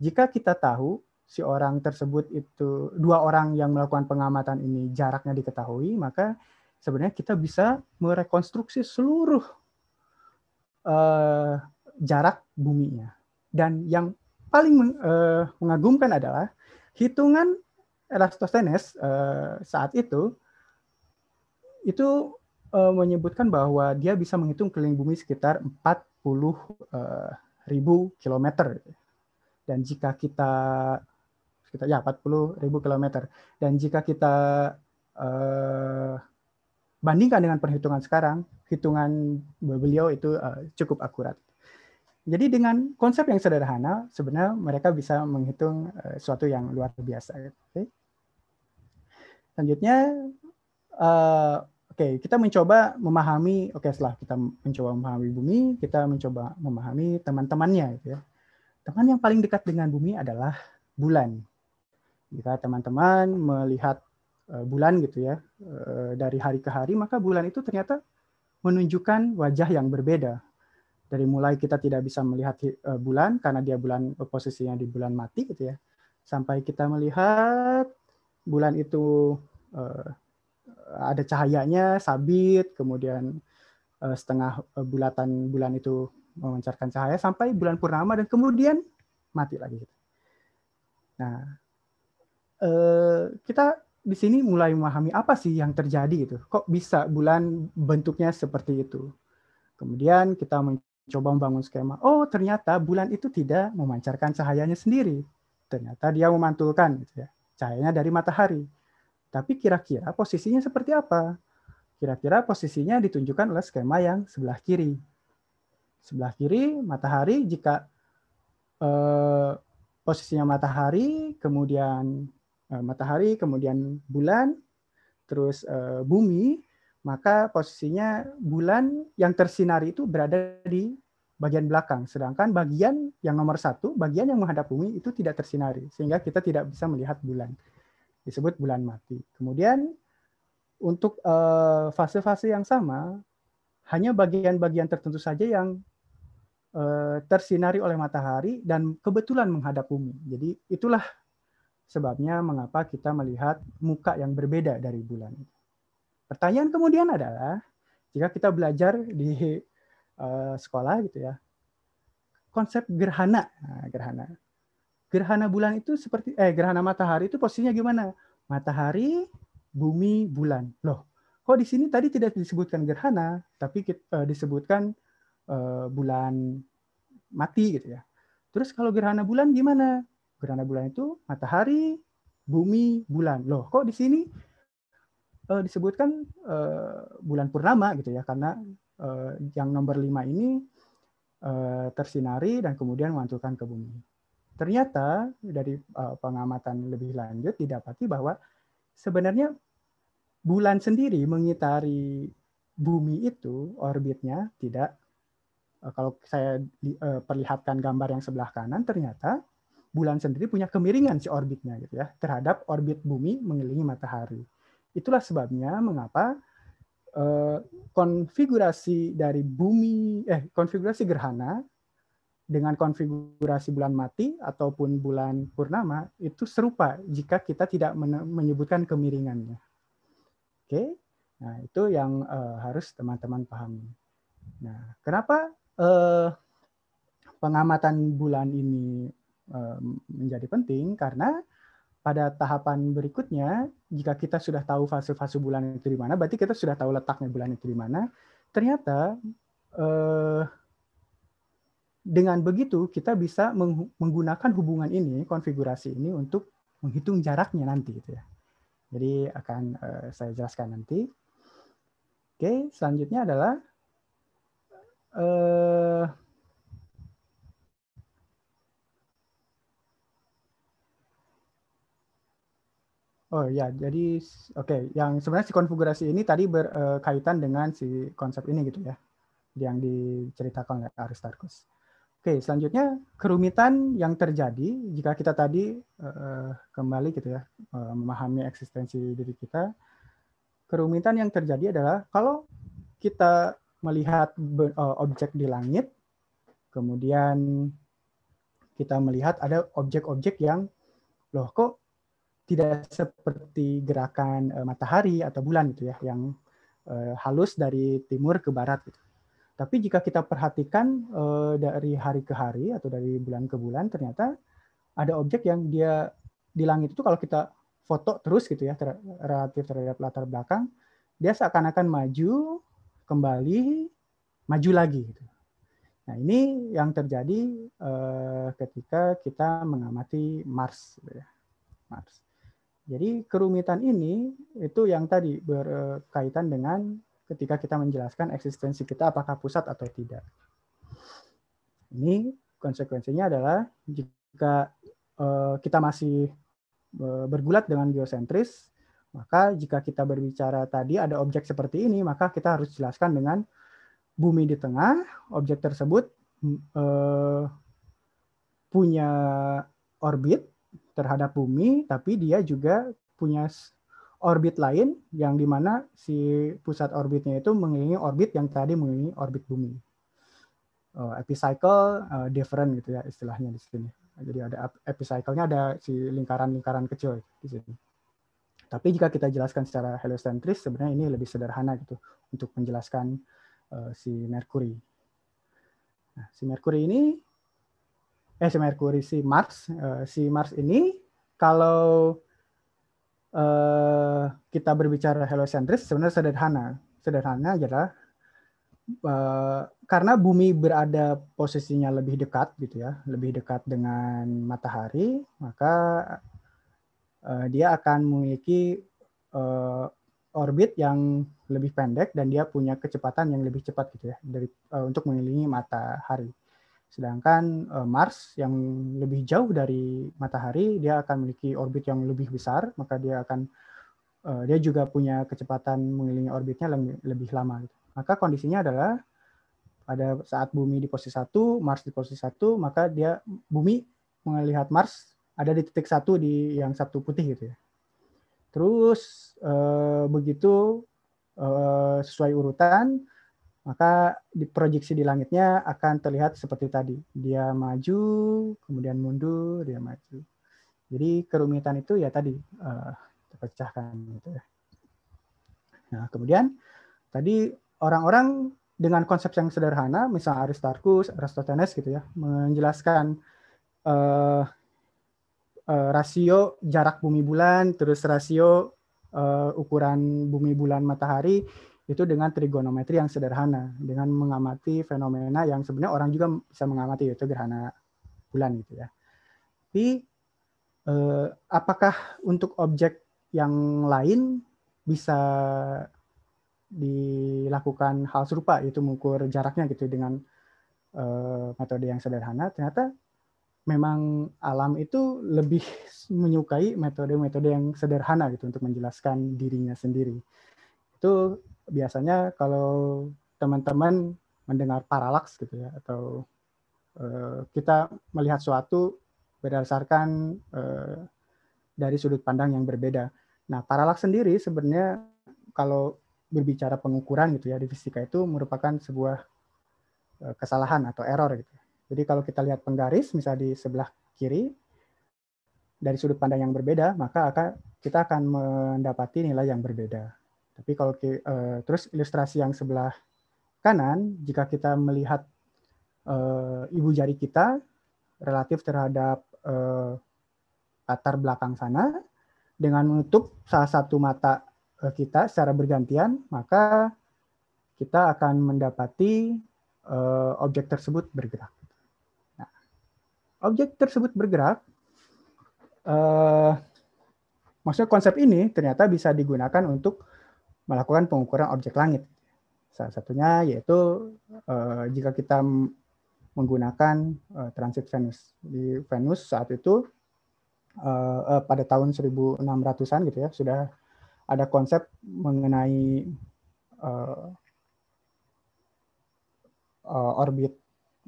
Jika kita tahu si orang tersebut itu dua orang yang melakukan pengamatan ini jaraknya diketahui, maka sebenarnya kita bisa merekonstruksi seluruh uh, jarak buminya. Dan yang paling uh, mengagumkan adalah hitungan Eratosthenes uh, eh, saat itu itu uh, menyebutkan bahwa dia bisa menghitung keliling bumi sekitar 40 uh, ribu kilometer. Dan jika kita sekitar ya 40 ribu kilometer. Dan jika kita uh, bandingkan dengan perhitungan sekarang, hitungan beliau itu uh, cukup akurat. Jadi dengan konsep yang sederhana, sebenarnya mereka bisa menghitung uh, sesuatu yang luar biasa. Okay. Selanjutnya, uh, oke okay, kita mencoba memahami, oke okay, setelah kita mencoba memahami bumi, kita mencoba memahami teman-temannya, gitu ya. Teman yang paling dekat dengan bumi adalah bulan. Jika teman-teman melihat eh, bulan gitu ya eh, dari hari ke hari, maka bulan itu ternyata menunjukkan wajah yang berbeda. Dari mulai kita tidak bisa melihat eh, bulan karena dia bulan posisinya di bulan mati gitu ya, sampai kita melihat bulan itu ada cahayanya sabit, kemudian setengah bulatan bulan itu memancarkan cahaya sampai bulan purnama dan kemudian mati lagi. Gitu. Nah, Eh, kita di sini mulai memahami apa sih yang terjadi gitu. Kok bisa bulan bentuknya seperti itu? Kemudian kita mencoba membangun skema. Oh, ternyata bulan itu tidak memancarkan cahayanya sendiri. Ternyata dia memantulkan gitu ya, cahayanya dari matahari. Tapi kira-kira posisinya seperti apa? Kira-kira posisinya ditunjukkan oleh skema yang sebelah kiri. Sebelah kiri matahari jika eh, posisinya matahari, kemudian Eh, matahari, kemudian bulan, terus eh, bumi, maka posisinya bulan yang tersinari itu berada di bagian belakang, sedangkan bagian yang nomor satu, bagian yang menghadap bumi itu tidak tersinari, sehingga kita tidak bisa melihat bulan. Disebut bulan mati. Kemudian untuk eh, fase-fase yang sama, hanya bagian-bagian tertentu saja yang tersinari oleh matahari dan kebetulan menghadap bumi. Jadi itulah Sebabnya mengapa kita melihat muka yang berbeda dari bulan. Pertanyaan kemudian adalah, jika kita belajar di uh, sekolah gitu ya, konsep gerhana, nah, gerhana, gerhana bulan itu seperti eh gerhana matahari itu posisinya gimana? Matahari, bumi, bulan. Loh, kok di sini tadi tidak disebutkan gerhana, tapi kita, uh, eh, disebutkan uh, bulan mati gitu ya. Terus kalau gerhana bulan gimana? Gerhana bulan itu matahari, bumi, bulan. Loh, kok di sini uh, disebutkan uh, bulan purnama gitu ya karena uh, yang nomor lima ini uh, tersinari dan kemudian memantulkan ke bumi. Ternyata dari uh, pengamatan lebih lanjut didapati bahwa sebenarnya bulan sendiri mengitari bumi itu orbitnya tidak kalau saya perlihatkan gambar yang sebelah kanan ternyata bulan sendiri punya kemiringan si orbitnya gitu ya terhadap orbit bumi mengelilingi matahari. Itulah sebabnya mengapa eh, konfigurasi dari bumi eh konfigurasi gerhana dengan konfigurasi bulan mati ataupun bulan purnama itu serupa jika kita tidak menyebutkan kemiringannya. Oke. Okay? Nah, itu yang eh, harus teman-teman pahami. Nah, kenapa eh, pengamatan bulan ini Eh, menjadi penting karena pada tahapan berikutnya jika kita sudah tahu fase-fase bulan itu di mana berarti kita sudah tahu letaknya bulan itu di mana ternyata eh, dengan begitu kita bisa menggunakan hubungan ini konfigurasi ini untuk menghitung jaraknya nanti gitu ya jadi akan eh, saya jelaskan nanti oke selanjutnya adalah eh, Oh ya, jadi oke, okay. yang sebenarnya si konfigurasi ini tadi berkaitan eh, dengan si konsep ini gitu ya, yang diceritakan oleh Aristarchus. Oke, okay, selanjutnya kerumitan yang terjadi jika kita tadi uh, kembali gitu ya uh, memahami eksistensi diri kita. Kerumitan yang terjadi adalah kalau kita melihat objek di langit, kemudian kita melihat ada objek-objek yang loh kok tidak seperti gerakan uh, matahari atau bulan gitu ya yang uh, halus dari timur ke barat gitu. Tapi jika kita perhatikan uh, dari hari ke hari atau dari bulan ke bulan ternyata ada objek yang dia di langit itu kalau kita foto terus gitu ya ter relatif terhadap latar belakang dia seakan-akan maju kembali maju lagi gitu. Nah, ini yang terjadi uh, ketika kita mengamati Mars gitu ya. Mars. Jadi kerumitan ini itu yang tadi berkaitan dengan ketika kita menjelaskan eksistensi kita apakah pusat atau tidak. Ini konsekuensinya adalah jika eh, kita masih eh, bergulat dengan geosentris, maka jika kita berbicara tadi ada objek seperti ini, maka kita harus jelaskan dengan bumi di tengah, objek tersebut eh, punya orbit terhadap bumi, tapi dia juga punya orbit lain yang dimana si pusat orbitnya itu mengelilingi orbit yang tadi mengelilingi orbit bumi. Uh, epicycle uh, different gitu ya istilahnya di sini. Jadi ada epicycle-nya ada si lingkaran-lingkaran kecil di sini. Tapi jika kita jelaskan secara heliocentris sebenarnya ini lebih sederhana gitu untuk menjelaskan uh, si Merkuri. Nah, si Merkuri ini eh si Merkuri si Mars uh, si Mars ini kalau uh, kita berbicara heliocentris sebenarnya sederhana sederhana adalah uh, karena bumi berada posisinya lebih dekat gitu ya lebih dekat dengan matahari maka uh, dia akan memiliki uh, orbit yang lebih pendek dan dia punya kecepatan yang lebih cepat gitu ya dari uh, untuk mengelilingi matahari Sedangkan uh, Mars yang lebih jauh dari matahari, dia akan memiliki orbit yang lebih besar, maka dia akan uh, dia juga punya kecepatan mengelilingi orbitnya lebih, lebih lama. Gitu. Maka kondisinya adalah pada saat bumi di posisi satu, Mars di posisi satu, maka dia bumi melihat Mars ada di titik satu di yang satu putih gitu ya. Terus uh, begitu uh, sesuai urutan maka di proyeksi di langitnya akan terlihat seperti tadi. Dia maju, kemudian mundur, dia maju. Jadi kerumitan itu ya tadi uh, terpecahkan gitu ya. Nah, kemudian tadi orang-orang dengan konsep yang sederhana, misal Aristarchus, Aristoteles gitu ya, menjelaskan uh, uh, rasio jarak bumi bulan, terus rasio uh, ukuran bumi bulan matahari itu dengan trigonometri yang sederhana dengan mengamati fenomena yang sebenarnya orang juga bisa mengamati yaitu gerhana bulan gitu ya. Tapi eh, apakah untuk objek yang lain bisa dilakukan hal serupa yaitu mengukur jaraknya gitu dengan eh, metode yang sederhana? Ternyata memang alam itu lebih menyukai metode-metode yang sederhana gitu untuk menjelaskan dirinya sendiri. Itu biasanya kalau teman-teman mendengar paralaks gitu ya atau uh, kita melihat suatu berdasarkan uh, dari sudut pandang yang berbeda. Nah, paralaks sendiri sebenarnya kalau berbicara pengukuran gitu ya di fisika itu merupakan sebuah uh, kesalahan atau error gitu. Jadi kalau kita lihat penggaris misalnya di sebelah kiri dari sudut pandang yang berbeda, maka akan kita akan mendapati nilai yang berbeda tapi kalau uh, terus ilustrasi yang sebelah kanan, jika kita melihat uh, ibu jari kita relatif terhadap uh, latar belakang sana, dengan menutup salah satu mata uh, kita secara bergantian, maka kita akan mendapati uh, objek tersebut bergerak. Nah, objek tersebut bergerak, uh, maksudnya konsep ini ternyata bisa digunakan untuk melakukan pengukuran objek langit. Salah satunya yaitu eh, jika kita menggunakan eh, transit Venus. Di Venus saat itu eh, eh, pada tahun 1600-an gitu ya sudah ada konsep mengenai eh, eh, orbit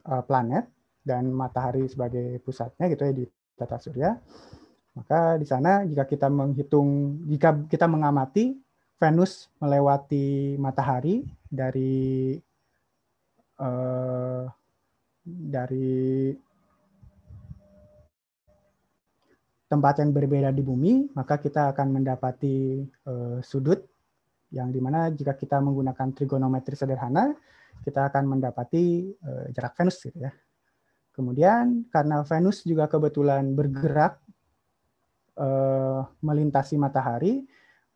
eh, planet dan matahari sebagai pusatnya gitu ya di tata surya. Maka di sana jika kita menghitung jika kita mengamati Venus melewati matahari dari uh, dari tempat yang berbeda di bumi, maka kita akan mendapati uh, sudut yang dimana jika kita menggunakan trigonometri sederhana, kita akan mendapati uh, jarak Venus gitu ya. Kemudian karena Venus juga kebetulan bergerak uh, melintasi matahari,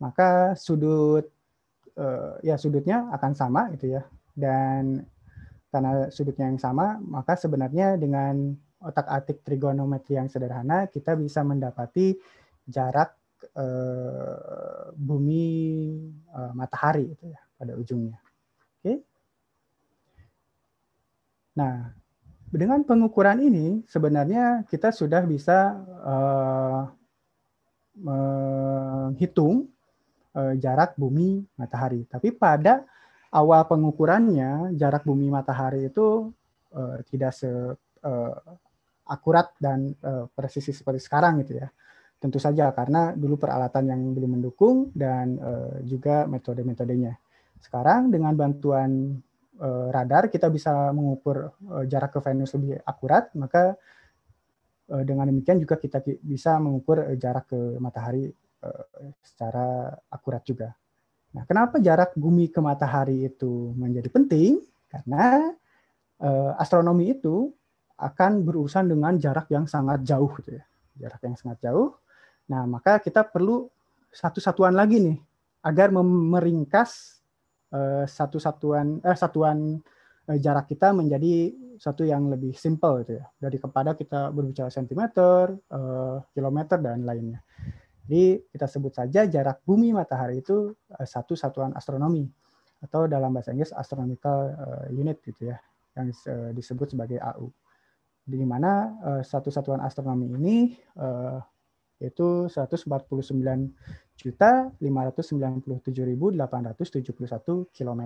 maka sudut uh, ya sudutnya akan sama gitu ya. Dan karena sudutnya yang sama, maka sebenarnya dengan otak-atik trigonometri yang sederhana kita bisa mendapati jarak uh, bumi uh, matahari itu ya pada ujungnya. Oke. Okay? Nah, dengan pengukuran ini sebenarnya kita sudah bisa uh, menghitung Eh, jarak bumi matahari. Tapi pada awal pengukurannya jarak bumi matahari itu eh, tidak se eh, akurat dan presisi seperti sekarang gitu ya. Tentu saja karena dulu peralatan yang belum mendukung dan juga metode-metodenya. Sekarang dengan bantuan radar kita bisa mengukur jarak ke Venus lebih akurat, maka dengan demikian juga kita bisa mengukur jarak ke matahari Eh, secara akurat juga. Nah, kenapa jarak bumi ke matahari itu menjadi penting? Karena uh, astronomi itu akan berurusan dengan jarak yang sangat jauh gitu ya. Jarak yang sangat jauh. Nah, maka kita perlu satu satuan lagi nih agar memeringkas eh, satu satuan eh satuan jarak kita menjadi satu yang lebih simple gitu ya. Dari kepada kita berbicara sentimeter, uh, kilometer dan lainnya. Jadi kita sebut saja jarak bumi matahari itu eh, satu satuan astronomi atau dalam bahasa Inggris astronomical eh, unit gitu ya yang eh, disebut sebagai AU. Di mana satu satuan astronomi ini yaitu 149 juta 597.871 km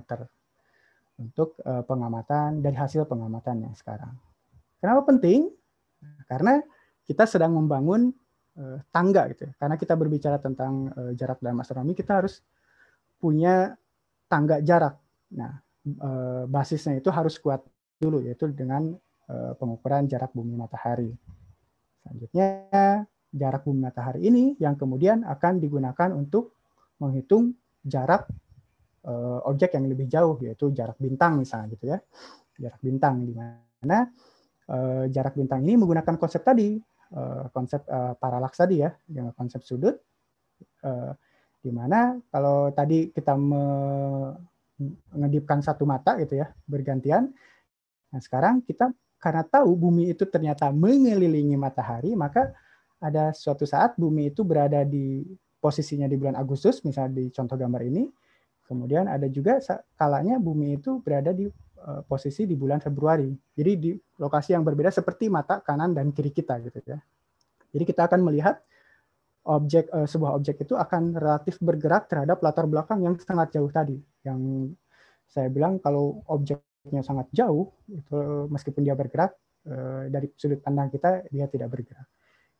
untuk pengamatan dari hasil pengamatan yang sekarang. Kenapa penting? Karena kita sedang membangun Eh, tangga gitu ya. Karena kita berbicara tentang uh, jarak dalam astronomi, kita harus punya tangga jarak. Nah, eh, basisnya itu harus kuat dulu yaitu dengan pengukuran jarak bumi matahari. Selanjutnya jarak bumi matahari ini yang kemudian akan digunakan untuk menghitung jarak objek yang lebih jauh yaitu jarak bintang misalnya gitu ya jarak bintang di mana jarak bintang ini menggunakan konsep tadi Eh, konsep uh, paralaks tadi ya, yang konsep sudut, uh, di mana kalau tadi kita mengedipkan satu mata gitu ya, bergantian. Nah sekarang kita karena tahu bumi itu ternyata mengelilingi matahari, maka ada suatu saat bumi itu berada di posisinya di bulan Agustus, misalnya di contoh gambar ini. Kemudian ada juga kalanya bumi itu berada di Eh, posisi di bulan Februari. Jadi di lokasi yang berbeda seperti mata kanan dan kiri kita gitu ya. Jadi kita akan melihat objek eh, sebuah objek itu akan relatif bergerak terhadap latar belakang yang sangat jauh tadi. Yang saya bilang kalau objeknya sangat jauh itu meskipun dia bergerak eh, dari sudut pandang kita dia tidak bergerak.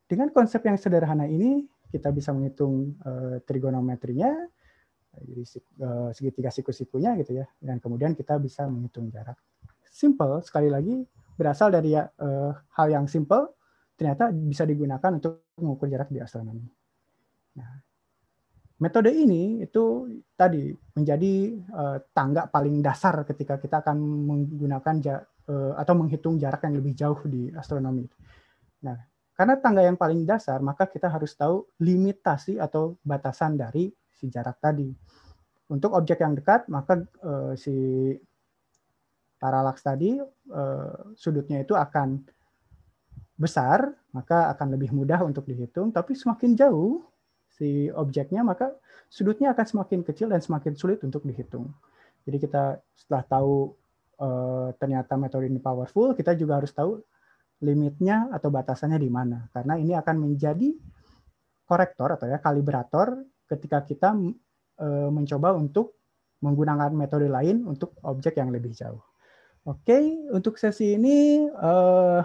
Dengan konsep yang sederhana ini kita bisa menghitung trigonometrinya, jadi eh, segitiga siku-sikunya gitu ya dan kemudian kita bisa menghitung jarak simple sekali lagi berasal dari uh, hal yang simple ternyata bisa digunakan untuk mengukur jarak di astronomi nah metode ini itu tadi menjadi uh, tangga paling dasar ketika kita akan menggunakan ja, uh, atau menghitung jarak yang lebih jauh di astronomi nah karena tangga yang paling dasar maka kita harus tahu limitasi atau batasan dari si jarak tadi. Untuk objek yang dekat, maka eh, si paralaks tadi eh, sudutnya itu akan besar, maka akan lebih mudah untuk dihitung. Tapi semakin jauh si objeknya, maka sudutnya akan semakin kecil dan semakin sulit untuk dihitung. Jadi kita setelah tahu eh, ternyata metode ini powerful, kita juga harus tahu limitnya atau batasannya di mana. Karena ini akan menjadi korektor atau ya kalibrator ketika kita e, mencoba untuk menggunakan metode lain untuk objek yang lebih jauh. Oke, okay, untuk sesi ini uh,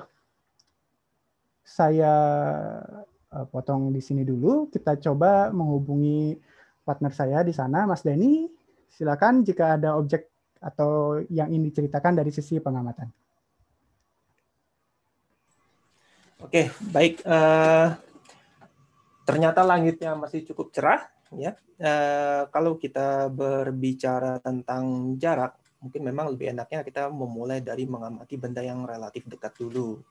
saya uh, potong di sini dulu. Kita coba menghubungi partner saya di sana, Mas Denny. Silakan jika ada objek atau yang ingin diceritakan dari sisi pengamatan. Oke, okay, baik. Uh, ternyata langitnya masih cukup cerah ya e, kalau kita berbicara tentang jarak mungkin memang lebih enaknya kita memulai dari mengamati benda yang relatif dekat dulu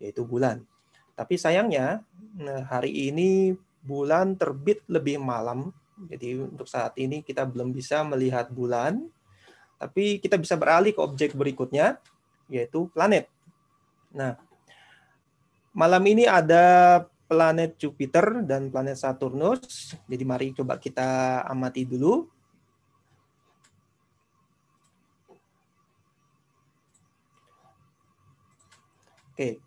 yaitu bulan tapi sayangnya eh, hari ini bulan terbit lebih malam jadi untuk saat ini kita belum bisa melihat bulan tapi kita bisa beralih ke objek berikutnya yaitu planet nah malam ini ada planet Jupiter dan planet Saturnus. Jadi mari coba kita amati dulu. Oke.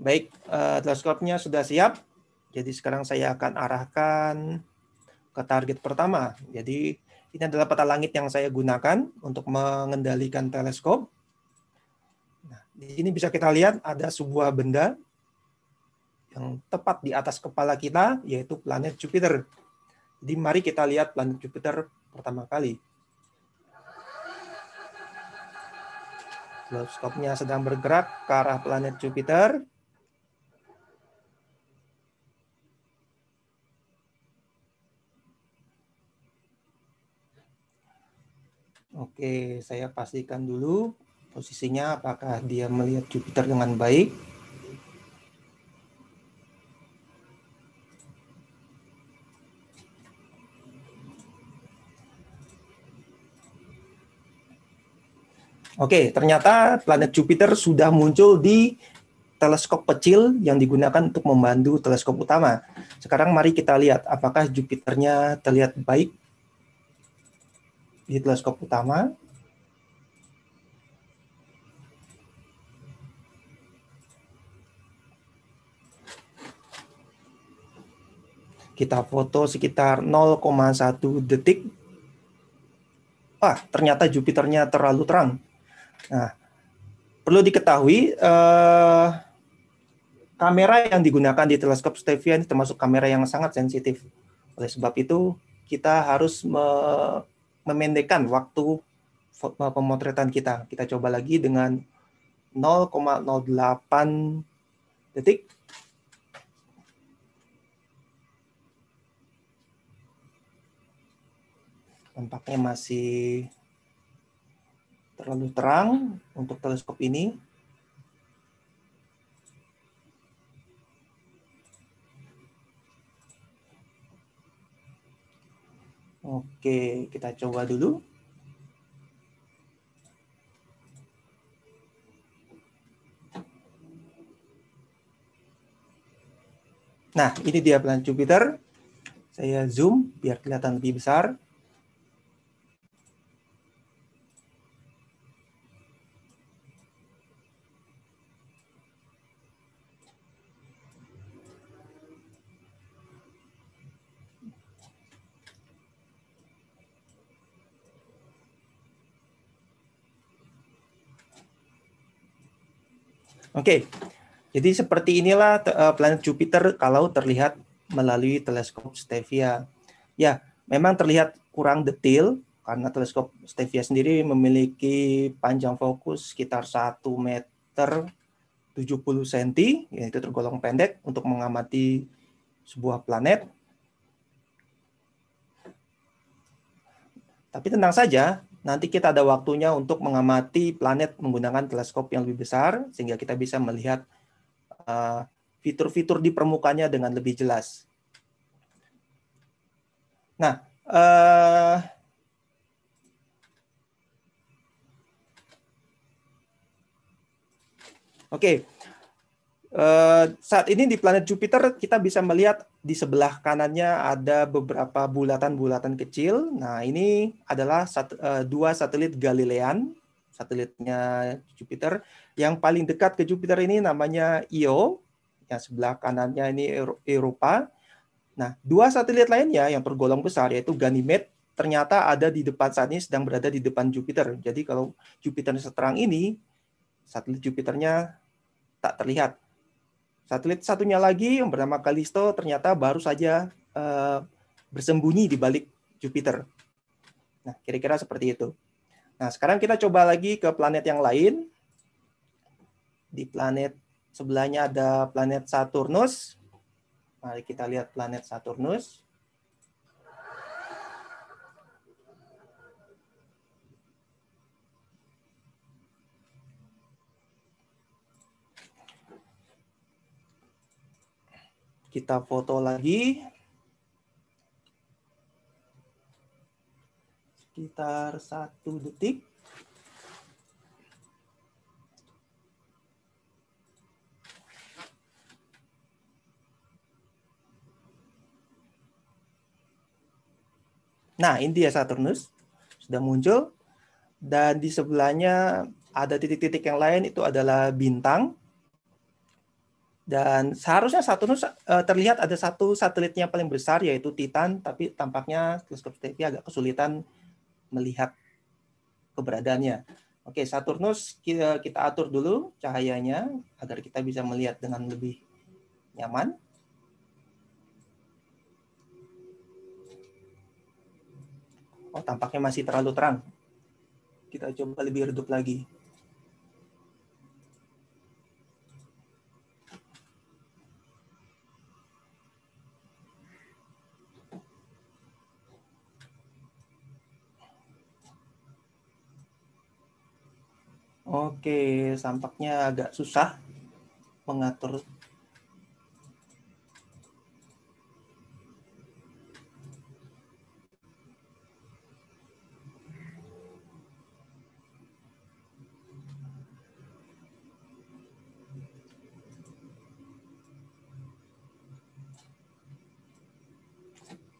Baik, uh, teleskopnya sudah siap. Jadi sekarang saya akan arahkan ke target pertama. Jadi ini adalah peta langit yang saya gunakan untuk mengendalikan teleskop. Di sini bisa kita lihat ada sebuah benda yang tepat di atas kepala kita, yaitu planet Jupiter. Jadi mari kita lihat planet Jupiter pertama kali. Teleskopnya sedang bergerak ke arah planet Jupiter. Oke, saya pastikan dulu posisinya apakah dia melihat Jupiter dengan baik Oke, ternyata planet Jupiter sudah muncul di teleskop kecil yang digunakan untuk membantu teleskop utama. Sekarang mari kita lihat apakah Jupiternya terlihat baik di teleskop utama. Kita foto sekitar 0,1 detik. Wah, ternyata Jupiternya terlalu terang. Nah, perlu diketahui eh, kamera yang digunakan di teleskop Stevia termasuk kamera yang sangat sensitif. Oleh sebab itu, kita harus me memendekkan waktu pemotretan kita. Kita coba lagi dengan 0,08 detik Tampaknya masih terlalu terang untuk teleskop ini. Oke, kita coba dulu. Nah, ini dia planet Jupiter. Saya zoom biar kelihatan lebih besar. Oke, okay. jadi seperti inilah eh, planet Jupiter kalau terlihat melalui teleskop Stevia. Ya, memang terlihat kurang detail karena teleskop Stevia sendiri memiliki panjang fokus sekitar 1 meter 70 cm, yaitu tergolong pendek untuk mengamati sebuah planet. Tapi tenang saja, nanti kita ada waktunya untuk mengamati planet menggunakan teleskop yang lebih besar sehingga kita bisa melihat eh, fitur-fitur di permukaannya dengan lebih jelas. Nah, eh, oke, Eh, saat ini di planet Jupiter kita bisa melihat di sebelah kanannya ada beberapa bulatan-bulatan kecil. Nah, ini adalah sat, eh, dua satelit Galilean, satelitnya Jupiter. Yang paling dekat ke Jupiter ini namanya Io, yang sebelah kanannya ini Europa. Nah, dua satelit lainnya yang tergolong besar yaitu Ganymede ternyata ada di depan saat ini sedang berada di depan Jupiter. Jadi kalau Jupiter seterang ini, satelit Jupiternya tak terlihat Satelit satunya lagi yang bernama Kalisto ternyata baru saja uh, bersembunyi di balik Jupiter. Nah, kira-kira seperti itu. Nah, sekarang kita coba lagi ke planet yang lain. Di planet sebelahnya ada planet Saturnus. Mari kita lihat planet Saturnus. Kita foto lagi. Sekitar satu detik. Nah, ini dia Saturnus sudah muncul dan di sebelahnya ada titik-titik yang lain itu adalah bintang dan seharusnya Saturnus eh, terlihat ada satu satelitnya paling besar yaitu Titan, tapi tampaknya teleskop TV agak kesulitan melihat keberadaannya. Oke, Saturnus eh, kita atur dulu cahayanya agar kita bisa melihat dengan lebih nyaman. Oh, tampaknya masih terlalu terang. Kita coba lebih redup lagi. Oke, sampaknya agak susah mengatur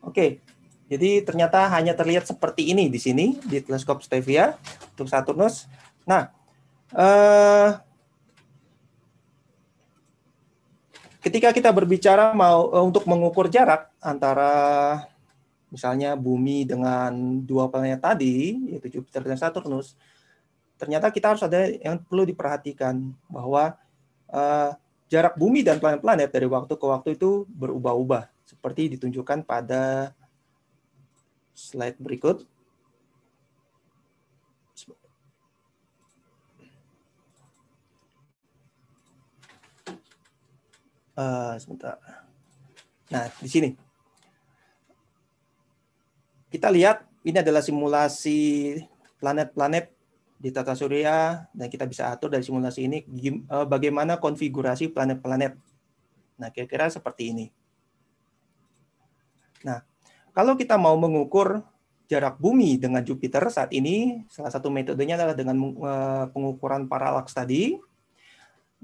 Oke, jadi ternyata hanya terlihat seperti ini di sini di teleskop Stevia untuk Saturnus. Nah, Eh, ketika kita berbicara mau uh, untuk mengukur jarak antara misalnya bumi dengan dua planet tadi yaitu Jupiter dan Saturnus ternyata kita harus ada yang perlu diperhatikan bahwa uh, jarak bumi dan planet-planet dari waktu ke waktu itu berubah-ubah seperti ditunjukkan pada slide berikut. uh, sebentar. Nah, di sini. Kita lihat ini adalah simulasi planet-planet di tata surya dan kita bisa atur dari simulasi ini eh, bagaimana konfigurasi planet-planet. Nah, kira-kira seperti ini. Nah, kalau kita mau mengukur jarak bumi dengan Jupiter saat ini, salah satu metodenya adalah dengan eh, pengukuran paralaks tadi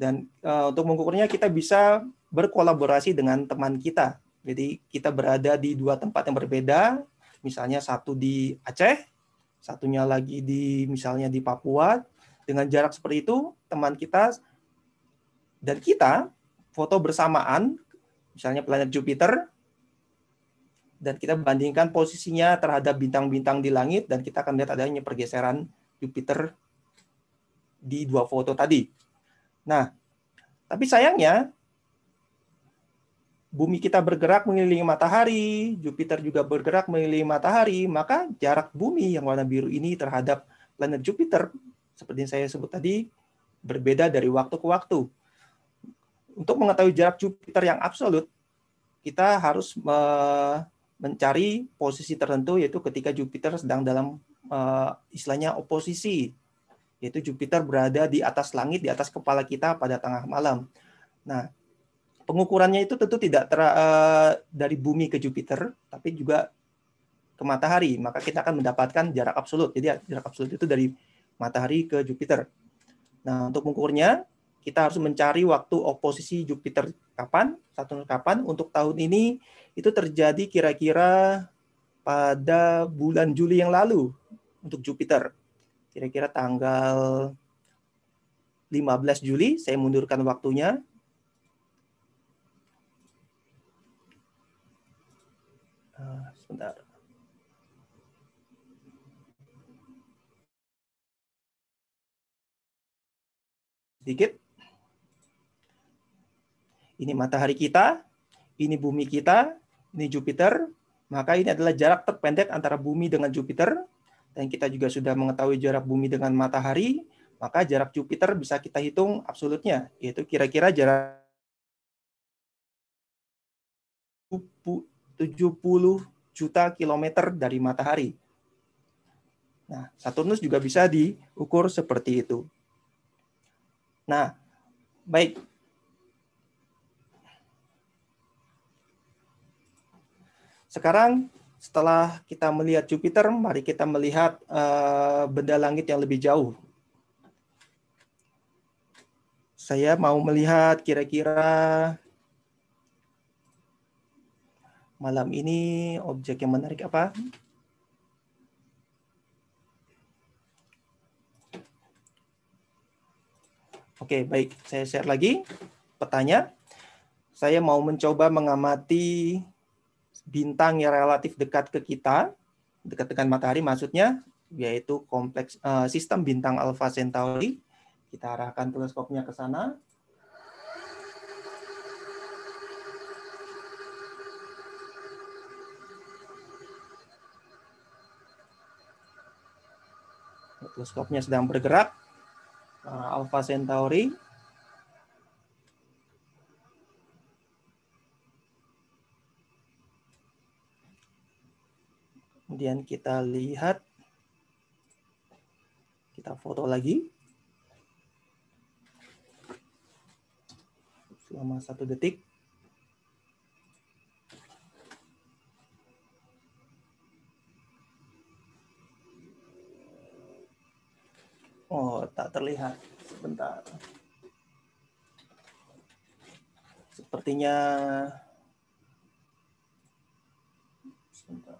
dan uh, untuk mengukurnya kita bisa berkolaborasi dengan teman kita. Jadi kita berada di dua tempat yang berbeda, misalnya satu di Aceh, satunya lagi di misalnya di Papua. Dengan jarak seperti itu, teman kita dan kita foto bersamaan, misalnya planet Jupiter, dan kita bandingkan posisinya terhadap bintang-bintang di langit, dan kita akan lihat adanya pergeseran Jupiter di dua foto tadi. Nah, tapi sayangnya bumi kita bergerak mengelilingi matahari, Jupiter juga bergerak mengelilingi matahari, maka jarak bumi yang warna biru ini terhadap planet Jupiter seperti yang saya sebut tadi berbeda dari waktu ke waktu. Untuk mengetahui jarak Jupiter yang absolut, kita harus mencari posisi tertentu yaitu ketika Jupiter sedang dalam eh, istilahnya oposisi yaitu Jupiter berada di atas langit, di atas kepala kita pada tengah malam. Nah, pengukurannya itu tentu tidak ter, uh, dari bumi ke Jupiter, tapi juga ke matahari, maka kita akan mendapatkan jarak absolut. Jadi jarak absolut itu dari matahari ke Jupiter. Nah, untuk mengukurnya, kita harus mencari waktu oposisi Jupiter kapan, satu kapan. Untuk tahun ini itu terjadi kira-kira pada bulan Juli yang lalu untuk Jupiter kira-kira tanggal 15 Juli, saya mundurkan waktunya. Ah, sebentar. Sedikit. Ini matahari kita, ini bumi kita, ini Jupiter. Maka ini adalah jarak terpendek antara bumi dengan Jupiter dan kita juga sudah mengetahui jarak bumi dengan matahari, maka jarak Jupiter bisa kita hitung absolutnya, yaitu kira-kira jarak 70 juta kilometer dari matahari. Nah, Saturnus juga bisa diukur seperti itu. Nah, baik. Sekarang setelah kita melihat Jupiter, mari kita melihat uh, benda langit yang lebih jauh. Saya mau melihat kira-kira malam ini objek yang menarik apa? Oke, baik. Saya share lagi petanya. Saya mau mencoba mengamati bintang yang relatif dekat ke kita, dekat dengan matahari maksudnya, yaitu kompleks uh, sistem bintang Alpha Centauri. Kita arahkan teleskopnya ke sana. Teleskopnya sedang bergerak. Eh, Alpha Centauri Kemudian kita lihat, kita foto lagi. Selama satu detik. Oh, tak terlihat. Sebentar. Sepertinya sebentar.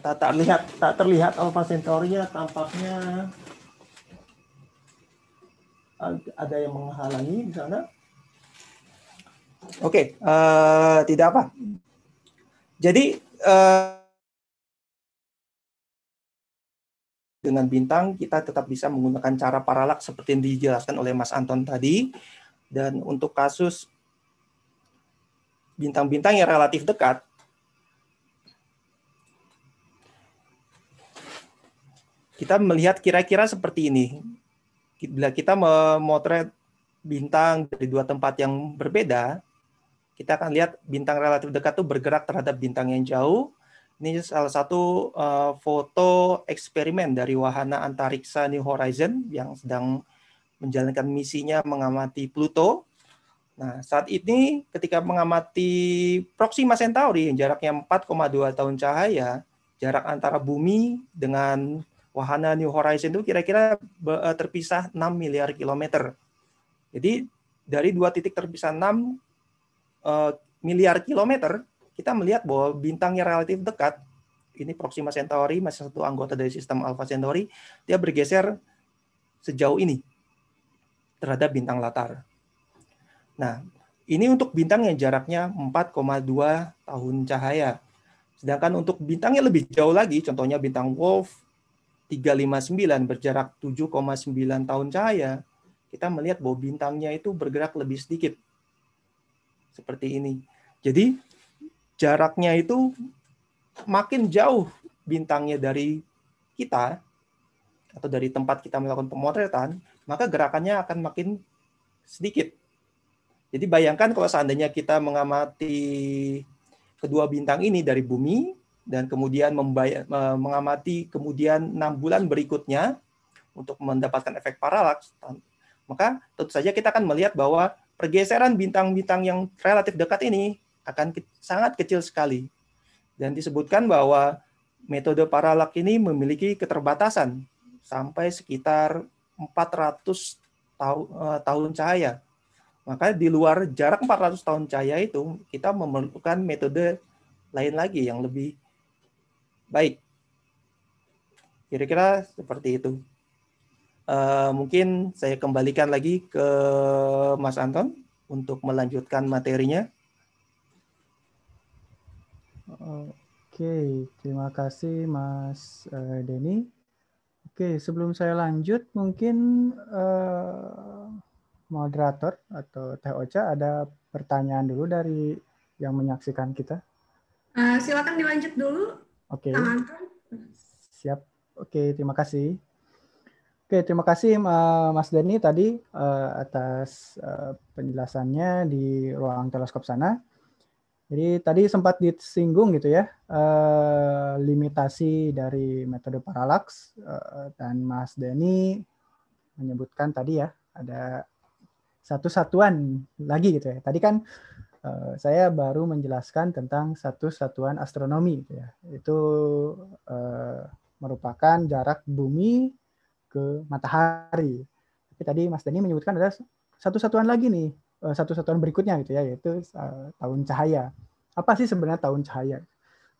tak terlihat tak terlihat alfa nya tampaknya ada yang menghalangi di sana. Oke, okay, uh, eh, tidak apa. Jadi uh, dengan bintang kita tetap bisa menggunakan cara paralak seperti yang dijelaskan oleh Mas Anton tadi. Dan untuk kasus bintang-bintang yang relatif dekat, Kita melihat kira-kira seperti ini. Bila kita memotret bintang dari dua tempat yang berbeda, kita akan lihat bintang relatif dekat itu bergerak terhadap bintang yang jauh. Ini salah satu eh, foto eksperimen dari wahana antariksa New Horizon yang sedang menjalankan misinya mengamati Pluto. Nah, saat ini ketika mengamati Proxima Centauri yang jaraknya 4,2 tahun cahaya, jarak antara bumi dengan wahana New Horizon itu kira-kira eh, terpisah 6 miliar kilometer. Jadi dari dua titik terpisah 6 eh, miliar kilometer, kita melihat bahwa bintang yang relatif dekat. Ini Proxima Centauri, masih satu anggota dari sistem Alpha Centauri, dia bergeser sejauh ini terhadap bintang latar. Nah, ini untuk bintang yang jaraknya 4,2 tahun cahaya. Sedangkan untuk bintang yang lebih jauh lagi, contohnya bintang Wolf, 359 berjarak 7,9 tahun cahaya, kita melihat bahwa bintangnya itu bergerak lebih sedikit. Seperti ini. Jadi jaraknya itu makin jauh bintangnya dari kita atau dari tempat kita melakukan pemotretan, maka gerakannya akan makin sedikit. Jadi bayangkan kalau seandainya kita mengamati kedua bintang ini dari bumi, dan kemudian membayar, mengamati kemudian enam bulan berikutnya untuk mendapatkan efek paralaks, maka tentu saja kita akan melihat bahwa pergeseran bintang-bintang yang relatif dekat ini akan ke sangat kecil sekali. Dan disebutkan bahwa metode paralak ini memiliki keterbatasan sampai sekitar 400 tahun, e, tahun cahaya. Maka di luar jarak 400 tahun cahaya itu kita memerlukan metode lain lagi yang lebih baik. Kira-kira seperti itu. Uh, mungkin saya kembalikan lagi ke Mas Anton untuk melanjutkan materinya. Oke, terima kasih Mas eh, Denny. Oke, sebelum saya lanjut, mungkin uh, moderator atau Teh Ocha ada pertanyaan dulu dari yang menyaksikan kita. Uh, silakan dilanjut dulu. Oke. Okay. Siap. Oke, okay, terima kasih. Oke, okay, terima kasih Mas Denny tadi eh, atas eh, penjelasannya di ruang teleskop sana. Jadi tadi sempat disinggung gitu ya eh, limitasi dari metode paralaks dan Mas Denny menyebutkan tadi ya ada satu satuan lagi gitu ya. Tadi kan Eh, saya baru menjelaskan tentang satu satuan astronomi. Gitu ya. Itu uh, merupakan jarak bumi ke matahari. Tapi tadi Mas Dani menyebutkan ada satu satuan lagi nih, eh, satu satuan berikutnya gitu ya, yaitu uh, tahun cahaya. Apa sih sebenarnya tahun cahaya?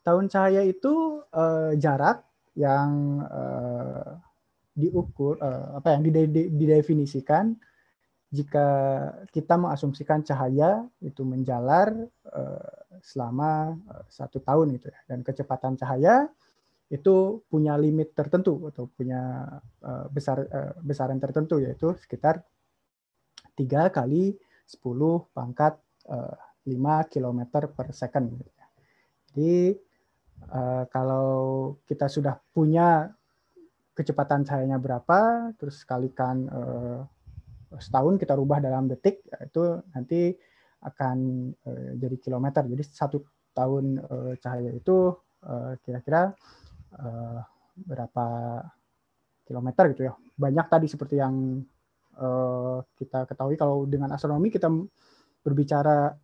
Tahun cahaya itu uh, jarak yang uh, diukur uh, apa yang didefinisikan jika kita mengasumsikan cahaya itu menjalar eh, selama eh, satu tahun gitu ya dan kecepatan cahaya itu punya limit tertentu atau punya eh, besar besaran tertentu yaitu sekitar tiga kali 10 pangkat lima 5 km per second. Gitu ya. Jadi kalau kita sudah punya kecepatan cahayanya berapa, terus kalikan setahun kita rubah dalam detik ya, itu nanti akan eh, jadi kilometer. Jadi satu tahun eh, cahaya itu eh, kira-kira berapa kilometer gitu ya. Banyak tadi seperti yang kita ketahui kalau dengan astronomi kita berbicara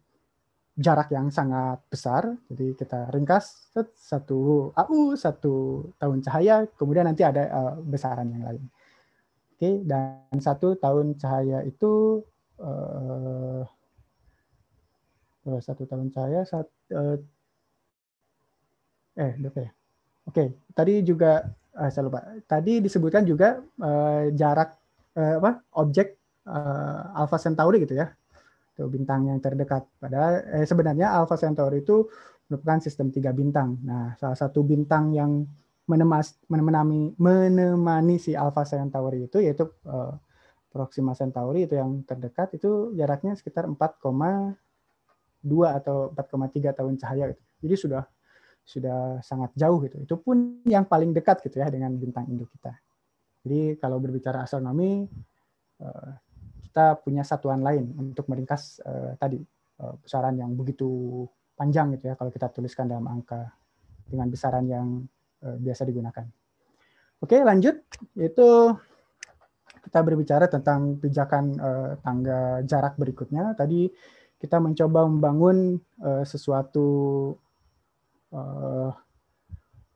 jarak yang sangat besar. Jadi kita ringkas satu AU, satu tahun cahaya, kemudian nanti ada besaran yang lain. Oke, dan satu tahun cahaya itu uh, satu tahun cahaya uh, eh oke eh, ya. oke tadi juga uh, saya lupa tadi disebutkan juga uh, jarak uh, apa objek uh, Alpha Centauri gitu ya itu bintang yang terdekat padahal eh, sebenarnya Alpha Centauri itu merupakan sistem tiga bintang nah salah satu bintang yang menemas, menemani, menemani si Alpha Centauri itu yaitu uh, Proxima Centauri itu yang terdekat itu jaraknya sekitar 4,2 atau 4,3 tahun cahaya gitu. Jadi sudah sudah sangat jauh gitu. Itu pun yang paling dekat gitu ya dengan bintang induk kita. Jadi kalau berbicara astronomi eh, kita punya satuan lain untuk meringkas eh, tadi besaran yang begitu panjang gitu ya kalau kita tuliskan dalam angka dengan besaran yang Eh, biasa digunakan. Oke, lanjut itu kita berbicara tentang pijakan eh, tangga jarak berikutnya. Tadi kita mencoba membangun eh, sesuatu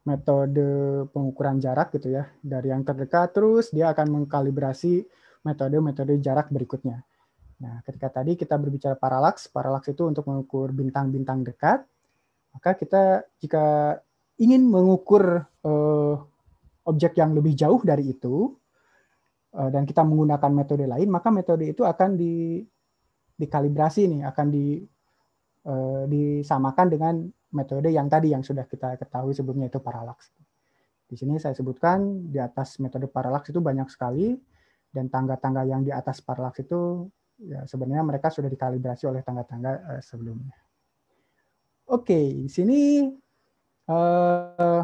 metode pengukuran jarak gitu ya dari yang terdekat terus dia akan mengkalibrasi metode-metode jarak berikutnya. Nah, ketika tadi kita berbicara paralaks, paralaks itu untuk mengukur bintang-bintang dekat, maka kita jika ingin mengukur uh, objek yang lebih jauh dari itu uh, dan kita menggunakan metode lain, maka metode itu akan di, dikalibrasi nih, akan di, uh, disamakan dengan metode yang tadi yang sudah kita ketahui sebelumnya itu paralaks. Di sini saya sebutkan di atas metode paralaks itu banyak sekali dan tangga-tangga yang di atas paralaks itu ya sebenarnya mereka sudah dikalibrasi oleh tangga-tangga sebelumnya. Oke, di sini uh,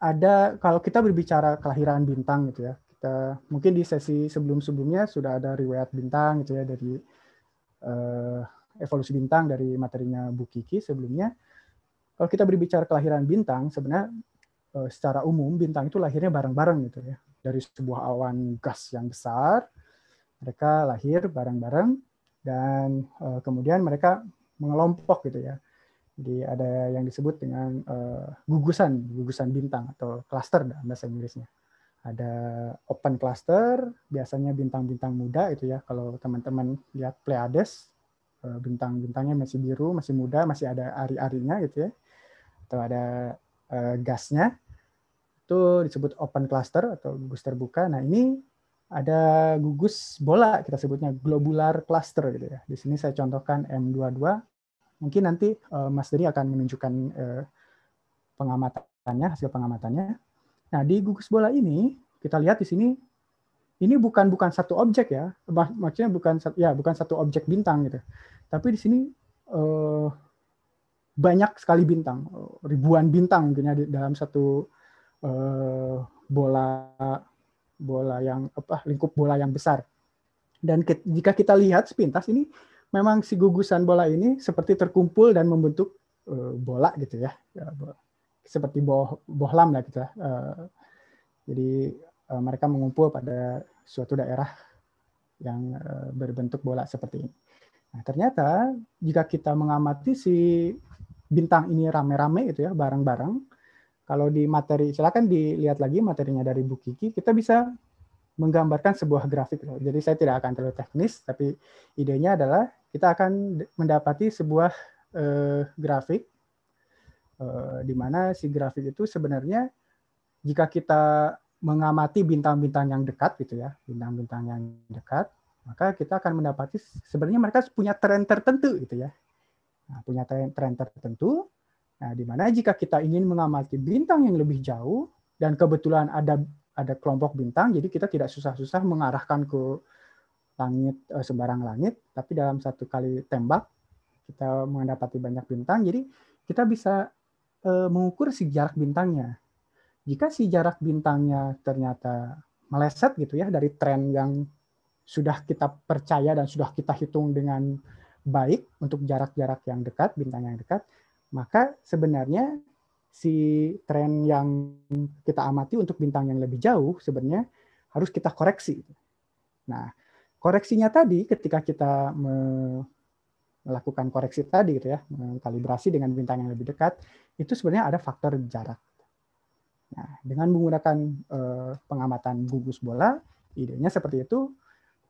ada kalau kita berbicara kelahiran bintang gitu ya kita mungkin di sesi sebelum sebelumnya sudah ada riwayat bintang gitu ya dari uh, evolusi bintang dari materinya Bu Kiki sebelumnya kalau kita berbicara kelahiran bintang sebenarnya uh, secara umum bintang itu lahirnya bareng-bareng gitu ya dari sebuah awan gas yang besar mereka lahir bareng-bareng dan uh, kemudian mereka mengelompok gitu ya jadi ada yang disebut dengan uh, gugusan, gugusan bintang atau cluster dalam bahasa Inggrisnya. Ada open cluster, biasanya bintang-bintang muda itu ya. Kalau teman-teman lihat Pleiades, eh, bintang-bintangnya masih biru, masih muda, masih ada ari-arinya gitu ya. Atau ada uh, gasnya. Itu disebut open cluster atau gugus terbuka. Nah, ini ada gugus bola kita sebutnya globular cluster gitu ya. Di sini saya contohkan M22 Mungkin nanti uh, Mas Dery akan menunjukkan uh, pengamatannya, hasil pengamatannya. Nah, di gugus bola ini kita lihat di sini ini bukan bukan satu objek ya. Maksudnya bukan ya, bukan satu objek bintang gitu. Tapi di sini uh, banyak sekali bintang, ribuan bintang mungkin gitu ya dalam satu uh, bola bola yang apa lingkup bola yang besar. Dan ke, jika kita lihat sepintas ini memang si gugusan bola ini seperti terkumpul dan membentuk eh, bola gitu ya, ya seperti boh, bohlam lah kita. Gitu eh, jadi eh, mereka mengumpul pada suatu daerah yang berbentuk bola seperti ini. Nah, ternyata jika kita mengamati si bintang ini rame-rame gitu ya, bareng-bareng, kalau di materi, silakan dilihat lagi materinya dari Bu kita bisa menggambarkan sebuah grafik loh. Jadi saya tidak akan terlalu teknis, tapi idenya adalah kita akan mendapati sebuah uh, grafik uh, di mana si grafik itu sebenarnya jika kita mengamati bintang-bintang yang dekat gitu ya, bintang-bintang yang dekat, maka kita akan mendapati sebenarnya mereka punya tren tertentu gitu ya. Nah, punya tren, tren tertentu. Nah, di mana jika kita ingin mengamati bintang yang lebih jauh dan kebetulan ada ada kelompok bintang, jadi kita tidak susah-susah mengarahkan ke langit eh, sembarang langit, tapi dalam satu kali tembak kita mendapati banyak bintang, jadi kita bisa eh, mengukur si jarak bintangnya. Jika si jarak bintangnya ternyata meleset gitu ya dari tren yang sudah kita percaya dan sudah kita hitung dengan baik untuk jarak-jarak yang dekat, bintang yang dekat, maka sebenarnya si tren yang kita amati untuk bintang yang lebih jauh sebenarnya harus kita koreksi. Nah, koreksinya tadi ketika kita melakukan koreksi tadi gitu ya, mengkalibrasi dengan bintang yang lebih dekat, itu sebenarnya ada faktor jarak. Nah, dengan menggunakan eh, pengamatan gugus bola, idenya seperti itu,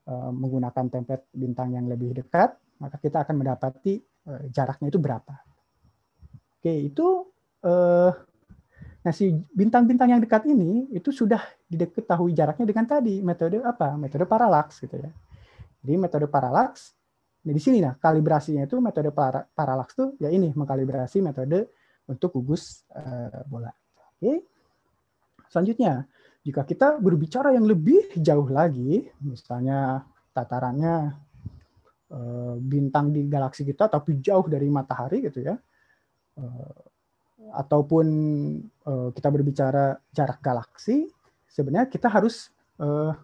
eh, menggunakan template bintang yang lebih dekat, maka kita akan mendapati eh, jaraknya itu berapa. Oke, itu eh, nah si bintang-bintang yang dekat ini itu sudah diketahui jaraknya dengan tadi metode apa? Metode paralaks gitu ya. Jadi metode paralaks nah di sini nah kalibrasinya itu metode para, paralaks tuh ya ini mengkalibrasi metode untuk gugus eh, bola. Oke. Selanjutnya, jika kita berbicara yang lebih jauh lagi, misalnya tatarannya eh, bintang di galaksi kita tapi jauh dari matahari gitu ya. Eh, ataupun uh, kita berbicara jarak galaksi, sebenarnya kita harus uh,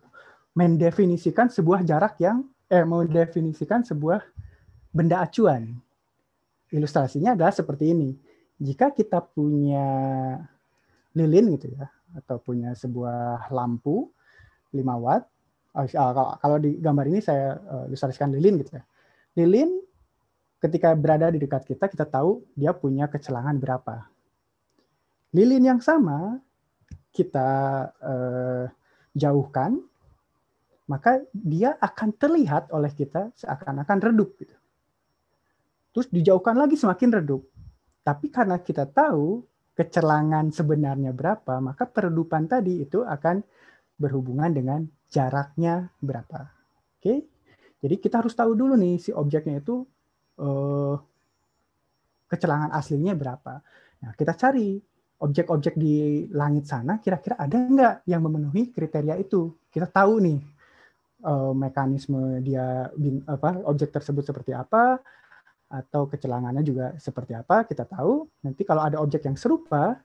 mendefinisikan sebuah jarak yang eh mendefinisikan sebuah benda acuan. Ilustrasinya adalah seperti ini. Jika kita punya lilin gitu ya atau punya sebuah lampu 5 watt uh, kalau di gambar ini saya uh, ilustrasikan lilin gitu ya. Lilin ketika berada di dekat kita kita tahu dia punya kecelangan berapa lilin yang sama kita eh, jauhkan, maka dia akan terlihat oleh kita seakan-akan redup. Gitu. Terus dijauhkan lagi semakin redup. Tapi karena kita tahu kecelangan sebenarnya berapa, maka peredupan tadi itu akan berhubungan dengan jaraknya berapa. Oke, jadi kita harus tahu dulu nih si objeknya itu eh, kecelangan aslinya berapa. Nah, kita cari objek-objek di langit sana kira-kira ada nggak yang memenuhi kriteria itu kita tahu nih uh, mekanisme dia apa objek tersebut seperti apa atau kecelangannya juga seperti apa kita tahu nanti kalau ada objek yang serupa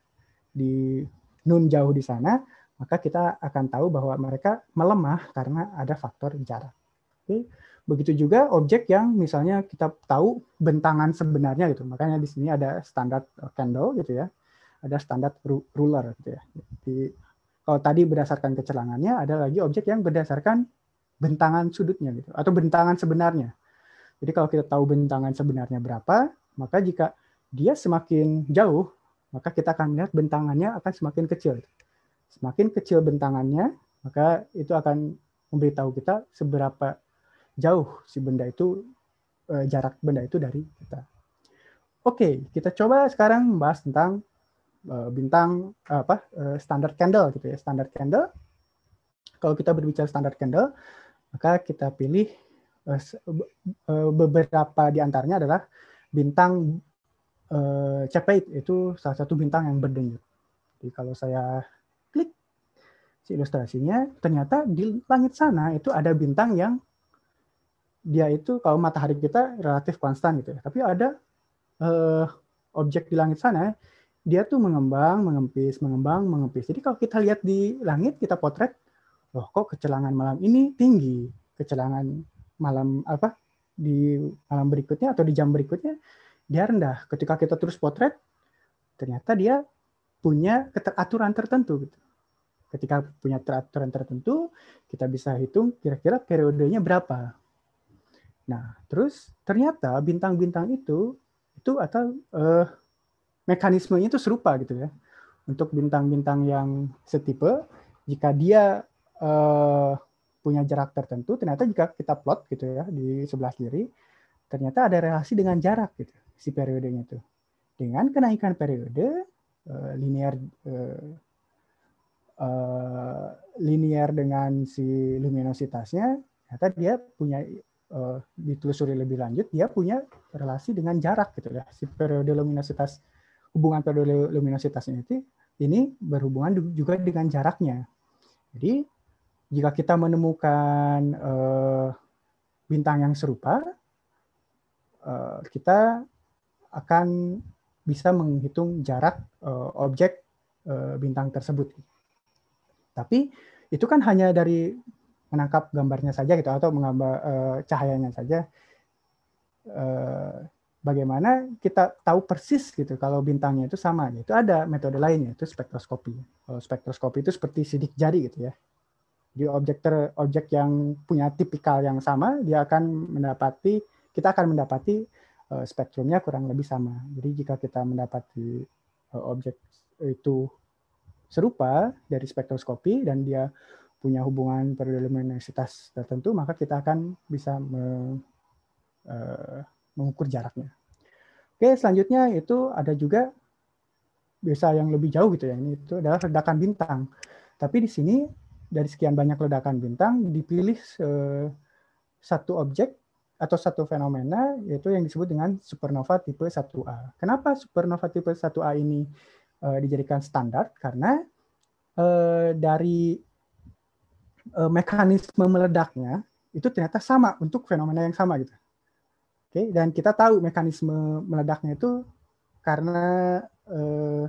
di nun jauh di sana maka kita akan tahu bahwa mereka melemah karena ada faktor jarak oke begitu juga objek yang misalnya kita tahu bentangan sebenarnya gitu makanya di sini ada standar candle gitu ya ada standar ruler gitu ya. Jadi kalau tadi berdasarkan kecelangannya, ada lagi objek yang berdasarkan bentangan sudutnya gitu atau bentangan sebenarnya. Jadi kalau kita tahu bentangan sebenarnya berapa, maka jika dia semakin jauh, maka kita akan melihat bentangannya akan semakin kecil. Semakin kecil bentangannya, maka itu akan memberitahu kita seberapa jauh si benda itu eh, jarak benda itu dari kita. Oke, kita coba sekarang membahas tentang Eh, bintang apa eh, standar candle gitu ya standar candle kalau kita berbicara standar candle maka kita pilih eh, beberapa di antaranya adalah bintang CP itu salah satu bintang yang berdenyut jadi kalau saya klik si ilustrasinya ternyata di langit sana itu ada bintang yang dia itu kalau matahari kita relatif konstan gitu ya tapi ada objek di langit sana dia tuh mengembang, mengempis, mengembang, mengempis. Jadi kalau kita lihat di langit, kita potret, loh kok kecelangan malam ini tinggi, kecelangan malam apa di malam berikutnya atau di jam berikutnya dia rendah. Ketika kita terus potret, ternyata dia punya keteraturan tertentu. Gitu. Ketika punya teraturan tertentu, kita bisa hitung kira-kira periodenya berapa. Nah, terus ternyata bintang-bintang itu itu atau uh, mekanismenya itu serupa gitu ya. Untuk bintang-bintang yang setipe, jika dia uh, punya jarak tertentu, ternyata jika kita plot gitu ya di sebelah kiri, ternyata ada relasi dengan jarak gitu si periodenya itu. Dengan kenaikan periode uh, linear eh, uh, eh, eh, linear dengan si luminositasnya, ternyata dia punya uh, ditelusuri lebih lanjut, dia punya relasi dengan jarak gitu ya. Si periode luminositas hubungan periode luminositas ini, ini berhubungan juga dengan jaraknya. Jadi jika kita menemukan uh, bintang yang serupa, uh, kita akan bisa menghitung jarak uh, objek uh, bintang tersebut. Tapi itu kan hanya dari menangkap gambarnya saja gitu atau menggambar uh, cahayanya saja. Uh, bagaimana kita tahu persis gitu kalau bintangnya itu sama itu ada metode lain yaitu spektroskopi kalau spektroskopi itu seperti sidik jari gitu ya di objek ter, objek yang punya tipikal yang sama dia akan mendapati kita akan mendapati eh, spektrumnya kurang lebih sama jadi jika kita mendapati eh, objek itu serupa dari spektroskopi dan dia punya hubungan periluminasitas tertentu maka kita akan bisa me, uh, mengukur jaraknya. Oke, selanjutnya itu ada juga bisa yang lebih jauh gitu ya. Ini itu adalah ledakan bintang. Tapi di sini dari sekian banyak ledakan bintang dipilih satu objek atau satu fenomena yaitu yang disebut dengan supernova tipe 1A. Kenapa supernova tipe 1A ini e, dijadikan standar? Karena e, dari e, mekanisme meledaknya itu ternyata sama untuk fenomena yang sama gitu. Oke, okay? dan kita tahu mekanisme meledaknya itu karena eh,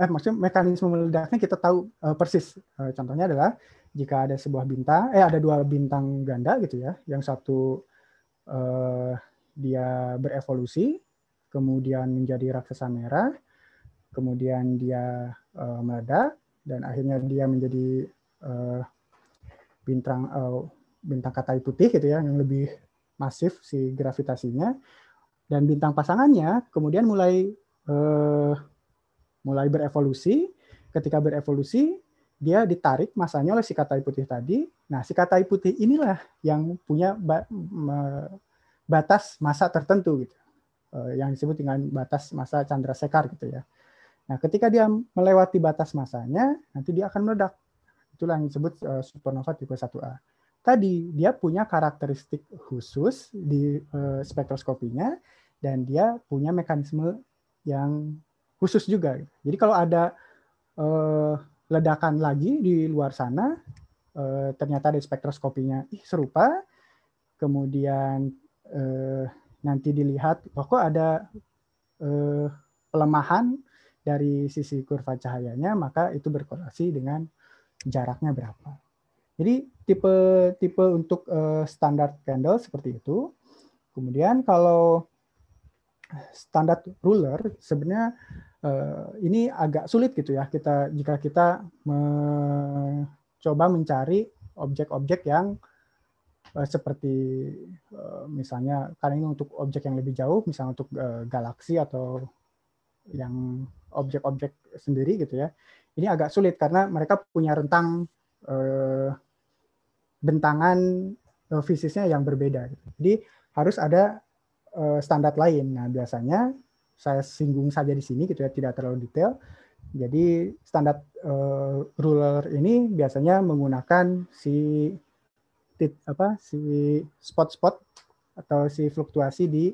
eh maksudnya mekanisme meledaknya kita tahu eh, persis. Eh, contohnya adalah jika ada sebuah bintang, eh ada dua bintang ganda gitu ya, yang satu eh, dia berevolusi, kemudian menjadi raksasa merah, kemudian dia eh, meledak dan akhirnya dia menjadi eh, bintang eh, bintang katai putih gitu ya, yang lebih masif si gravitasinya dan bintang pasangannya kemudian mulai eh, mulai berevolusi. Ketika berevolusi, dia ditarik masanya oleh si katai putih tadi. Nah, si katai putih inilah yang punya batas masa tertentu gitu. Eh, yang disebut dengan batas masa Chandra Sekar gitu ya. Nah, ketika dia melewati batas masanya, nanti dia akan meledak. Itulah yang disebut eh, supernova tipe 1A tadi dia punya karakteristik khusus di uh, spektroskopinya dan dia punya mekanisme yang khusus juga. Jadi kalau ada uh, ledakan lagi di luar sana, uh, ternyata di spektroskopinya ih, serupa, kemudian uh, nanti dilihat oh, kok ada uh, pelemahan dari sisi kurva cahayanya, maka itu berkorelasi dengan jaraknya berapa. Jadi tipe tipe untuk uh, standar candle seperti itu. Kemudian kalau standar ruler sebenarnya uh, ini agak sulit gitu ya kita jika kita mencoba mencari objek-objek yang uh, seperti uh, misalnya karena ini untuk objek yang lebih jauh misalnya untuk uh, galaksi atau yang objek-objek sendiri gitu ya. Ini agak sulit karena mereka punya rentang Eh, bentangan eh, fisiknya yang berbeda. Gitu. Jadi harus ada eh, standar lain. Nah biasanya saya singgung saja di sini gitu ya tidak terlalu detail. Jadi standar uh, ruler ini biasanya menggunakan si tit, apa si spot-spot atau si fluktuasi di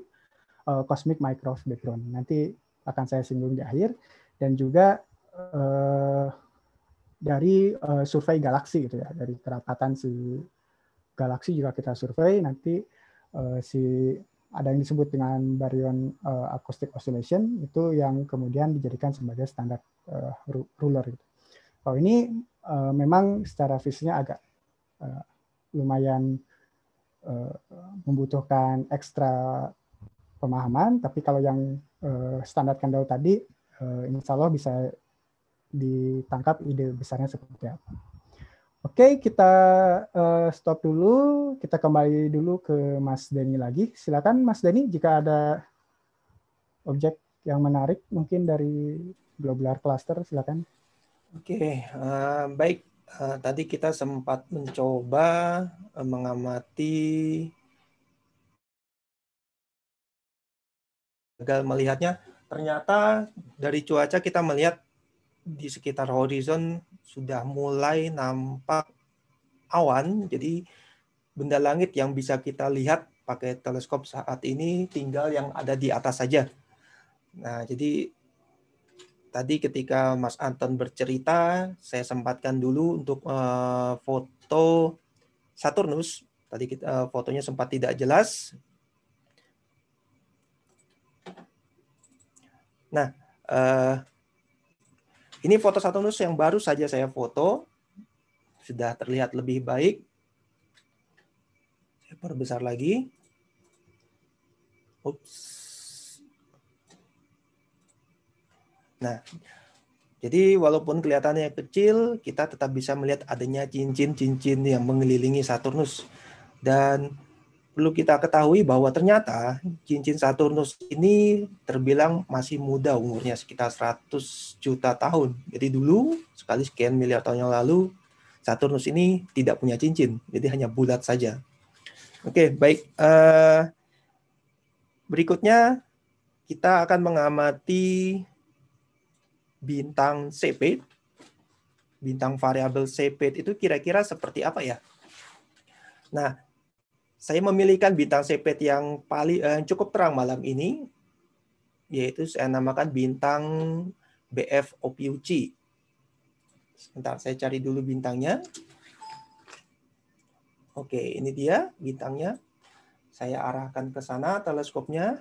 uh, cosmic microwave background. Nanti akan saya singgung di akhir dan juga uh, dari uh, survei galaksi gitu ya dari kerapatan si galaksi juga kita survei nanti uh, si ada yang disebut dengan baryon uh, acoustic oscillation itu yang kemudian dijadikan sebagai standar uh, ruler gitu. Kalau oh, ini uh, memang secara fisiknya agak uh, lumayan uh, membutuhkan ekstra pemahaman, tapi kalau yang uh, standar candle tadi, uh, insya Allah bisa ditangkap ide besarnya seperti apa. Oke, kita uh, stop dulu. Kita kembali dulu ke Mas Denny lagi. Silakan Mas Denny, jika ada objek yang menarik mungkin dari globular cluster silakan. Oke, uh, baik. Uh, tadi kita sempat mencoba uh, mengamati gagal melihatnya. Ternyata dari cuaca kita melihat di sekitar horizon sudah mulai nampak awan. Jadi benda langit yang bisa kita lihat pakai teleskop saat ini tinggal yang ada di atas saja. Nah, jadi tadi ketika Mas Anton bercerita, saya sempatkan dulu untuk uh, foto Saturnus. Tadi kita, uh, fotonya sempat tidak jelas. Nah, uh, ini foto Saturnus yang baru saja saya foto. Sudah terlihat lebih baik. Saya perbesar lagi. Oops. Nah, jadi walaupun kelihatannya kecil, kita tetap bisa melihat adanya cincin-cincin yang mengelilingi Saturnus. Dan perlu kita ketahui bahwa ternyata cincin Saturnus ini terbilang masih muda umurnya sekitar 100 juta tahun. Jadi dulu sekali sekian miliar tahun yang lalu Saturnus ini tidak punya cincin, jadi hanya bulat saja. Oke, baik. Uh, berikutnya kita akan mengamati bintang Cepheid. Bintang variabel Cepheid itu kira-kira seperti apa ya? Nah, saya memilihkan bintang sepet yang paling eh, cukup terang malam ini, yaitu saya namakan bintang BF OPUC. Sebentar, saya cari dulu bintangnya. Oke, ini dia bintangnya. Saya arahkan ke sana teleskopnya.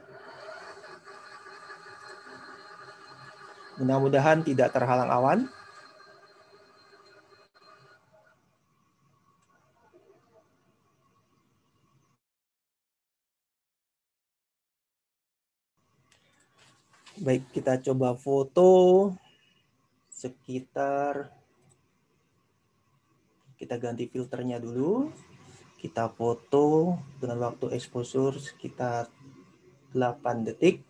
Mudah-mudahan tidak terhalang awan. Baik, kita coba foto sekitar kita ganti filternya dulu. Kita foto dengan waktu exposure sekitar 8 detik.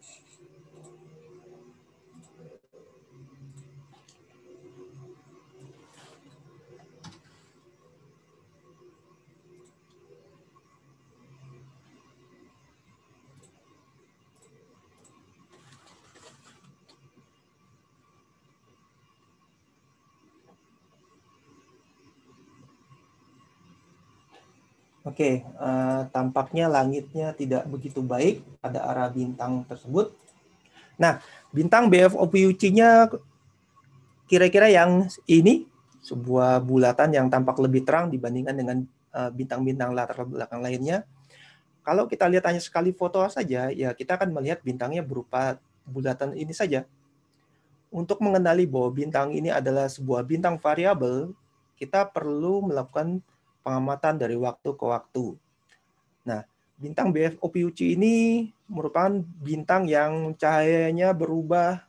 Oke, okay, uh, eh, tampaknya langitnya tidak begitu baik pada arah bintang tersebut. Nah, bintang BF OPUC-nya kira-kira yang ini sebuah bulatan yang tampak lebih terang dibandingkan dengan eh, bintang-bintang latar belakang lainnya. Kalau kita lihat hanya sekali foto saja, ya kita akan melihat bintangnya berupa bulatan ini saja. Untuk mengenali bahwa bintang ini adalah sebuah bintang variabel, kita perlu melakukan pengamatan dari waktu ke waktu. Nah, bintang BF Ophiuchi ini merupakan bintang yang cahayanya berubah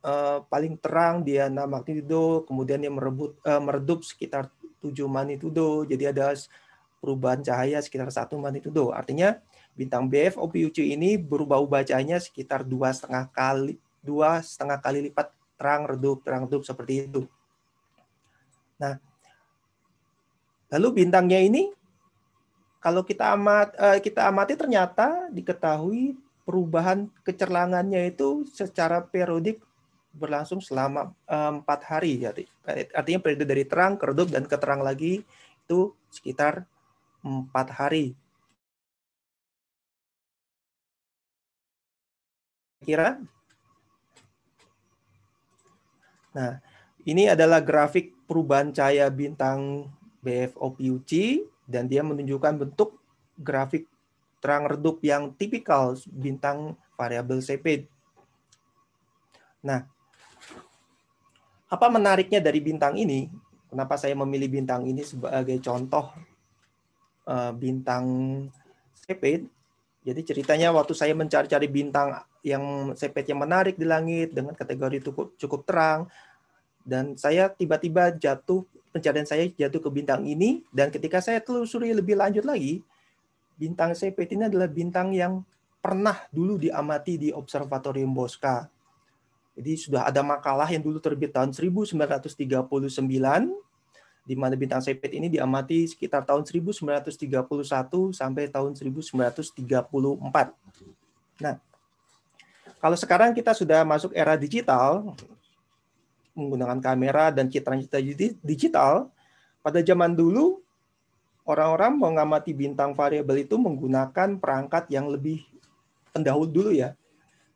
eh, paling terang dia enam magnitudo, kemudian dia merebut, eh, meredup sekitar 7 magnitudo, jadi ada perubahan cahaya sekitar satu magnitudo. Artinya bintang BF Ophiuchi ini berubah-ubah cahayanya sekitar dua setengah kali dua setengah kali lipat terang redup terang redup seperti itu. Nah, Lalu bintangnya ini kalau kita amat eh, kita amati ternyata diketahui perubahan kecerlangannya itu secara periodik berlangsung selama eh, empat hari jadi artinya periode dari terang ke dan keterang lagi itu sekitar empat hari kira nah ini adalah grafik perubahan cahaya bintang BFOPUC dan dia menunjukkan bentuk grafik terang redup yang tipikal bintang variabel CP. Nah, apa menariknya dari bintang ini? Kenapa saya memilih bintang ini sebagai contoh eh, bintang CP? Jadi ceritanya waktu saya mencari-cari bintang yang sepet yang menarik di langit dengan kategori cukup terang dan saya tiba-tiba jatuh pencarian saya jatuh ke bintang ini dan ketika saya telusuri lebih lanjut lagi, bintang CPT ini adalah bintang yang pernah dulu diamati di Observatorium Bosca. Jadi sudah ada makalah yang dulu terbit tahun 1939 di mana bintang CPT ini diamati sekitar tahun 1931 sampai tahun 1934. Nah, kalau sekarang kita sudah masuk era digital, menggunakan kamera dan citra-citra digital, pada zaman dulu orang-orang mengamati bintang variabel itu menggunakan perangkat yang lebih pendahulu dulu ya.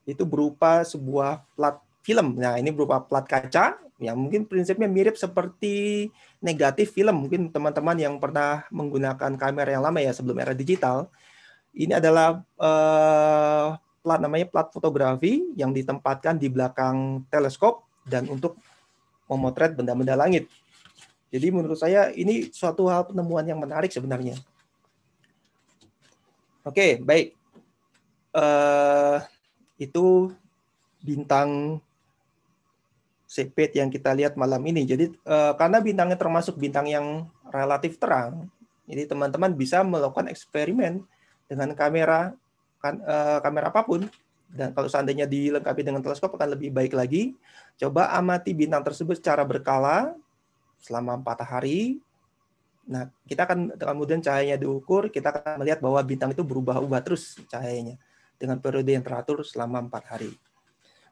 Itu berupa sebuah plat film. Nah, ini berupa plat kaca yang mungkin prinsipnya mirip seperti negatif film. Mungkin teman-teman yang pernah menggunakan kamera yang lama ya sebelum era digital. Ini adalah uh, plat namanya plat fotografi yang ditempatkan di belakang teleskop dan untuk memotret benda-benda langit. Jadi menurut saya ini suatu hal penemuan yang menarik sebenarnya. Oke, baik. Uh, itu bintang Cepet yang kita lihat malam ini. Jadi uh, karena bintangnya termasuk bintang yang relatif terang, jadi teman-teman bisa melakukan eksperimen dengan kamera kan, uh, kamera apapun dan kalau seandainya dilengkapi dengan teleskop akan lebih baik lagi. Coba amati bintang tersebut secara berkala selama empat hari. Nah, kita akan kemudian cahayanya diukur, kita akan melihat bahwa bintang itu berubah-ubah terus cahayanya dengan periode yang teratur selama empat hari.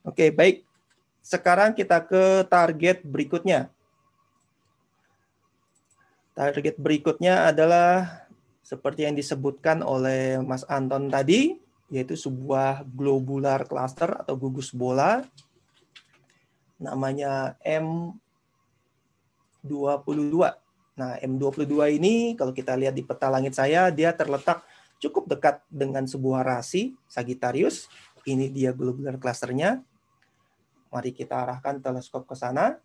Oke, baik. Sekarang kita ke target berikutnya. Target berikutnya adalah seperti yang disebutkan oleh Mas Anton tadi, yaitu sebuah globular cluster atau gugus bola namanya M22. Nah, M22 ini kalau kita lihat di peta langit saya dia terletak cukup dekat dengan sebuah rasi Sagittarius. Ini dia globular clusternya. Mari kita arahkan teleskop ke sana.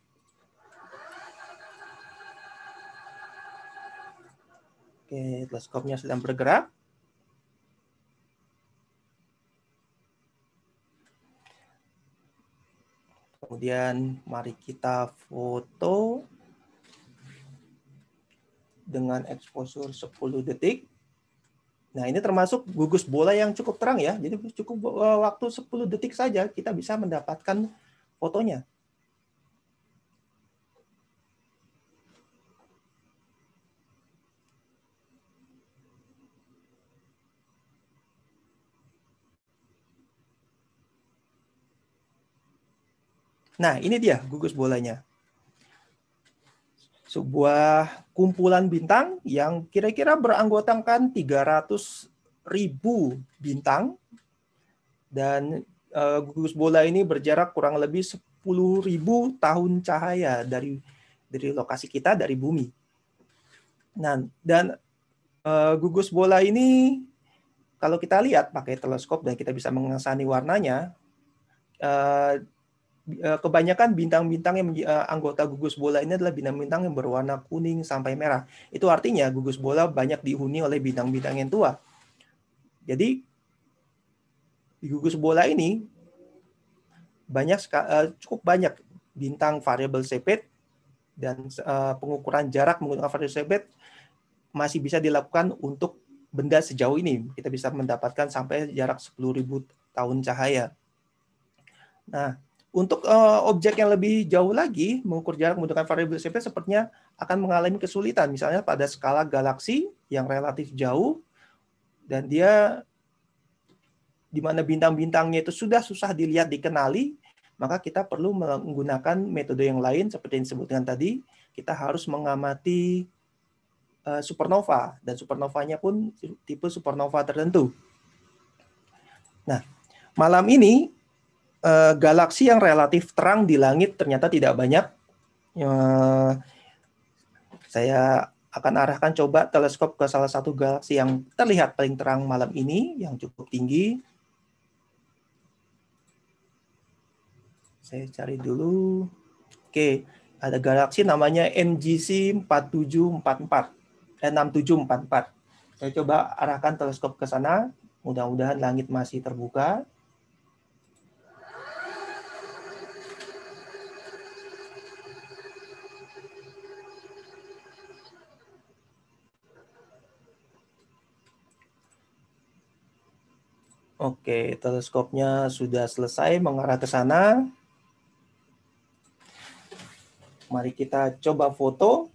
Oke, teleskopnya sedang bergerak. Kemudian mari kita foto dengan exposure 10 detik. Nah, ini termasuk gugus bola yang cukup terang ya. Jadi cukup eh, waktu 10 detik saja kita bisa mendapatkan fotonya. Nah, ini dia gugus bolanya. Sebuah kumpulan bintang yang kira-kira beranggotakan 300 ribu bintang dan uh, gugus bola ini berjarak kurang lebih ribu tahun cahaya dari dari lokasi kita dari bumi. Nah, dan uh, gugus bola ini kalau kita lihat pakai teleskop dan kita bisa mengesani warnanya, uh, Eh, kebanyakan bintang-bintang yang eh, anggota gugus bola ini adalah bintang-bintang yang berwarna kuning sampai merah. Itu artinya gugus bola banyak dihuni oleh bintang-bintang yang tua. Jadi di gugus bola ini banyak eh, cukup banyak bintang variabel sepet dan pengukuran jarak menggunakan variabel sepet masih bisa dilakukan untuk benda sejauh ini. Kita bisa mendapatkan sampai jarak 10.000 tahun cahaya. Nah, untuk uh, objek yang lebih jauh lagi, mengukur jarak menggunakan variabel CP sepertinya akan mengalami kesulitan, misalnya pada skala galaksi yang relatif jauh, dan dia di mana bintang-bintangnya itu sudah susah dilihat dikenali, maka kita perlu menggunakan metode yang lain seperti yang disebutkan tadi, kita harus mengamati uh, supernova, dan supernovanya pun tipe supernova tertentu. Nah, malam ini uh, galaksi yang relatif terang di langit ternyata tidak banyak. Uh, saya akan arahkan coba teleskop ke salah satu galaksi yang terlihat paling terang malam ini yang cukup tinggi. Saya cari dulu. Oke, ada galaksi namanya NGC 4744. Eh, 6744. Saya coba arahkan teleskop ke sana. Mudah-mudahan langit masih terbuka. Oke, teleskopnya sudah selesai mengarah ke sana. Mari kita coba foto.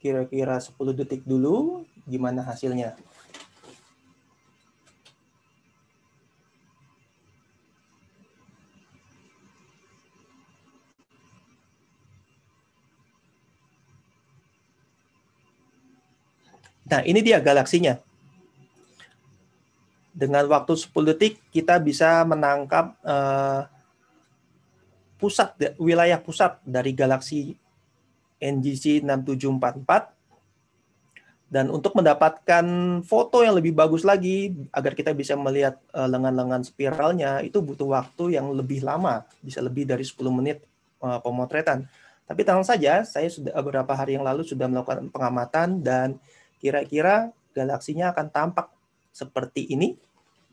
Kira-kira 10 detik dulu, gimana hasilnya? Nah, ini dia galaksinya dengan waktu 10 detik kita bisa menangkap uh, pusat wilayah pusat dari galaksi NGC 6744 dan untuk mendapatkan foto yang lebih bagus lagi agar kita bisa melihat eh, lengan-lengan spiralnya itu butuh waktu yang lebih lama, bisa lebih dari 10 menit eh, pemotretan. Tapi tenang saja, saya sudah beberapa hari yang lalu sudah melakukan pengamatan dan kira-kira galaksinya akan tampak seperti ini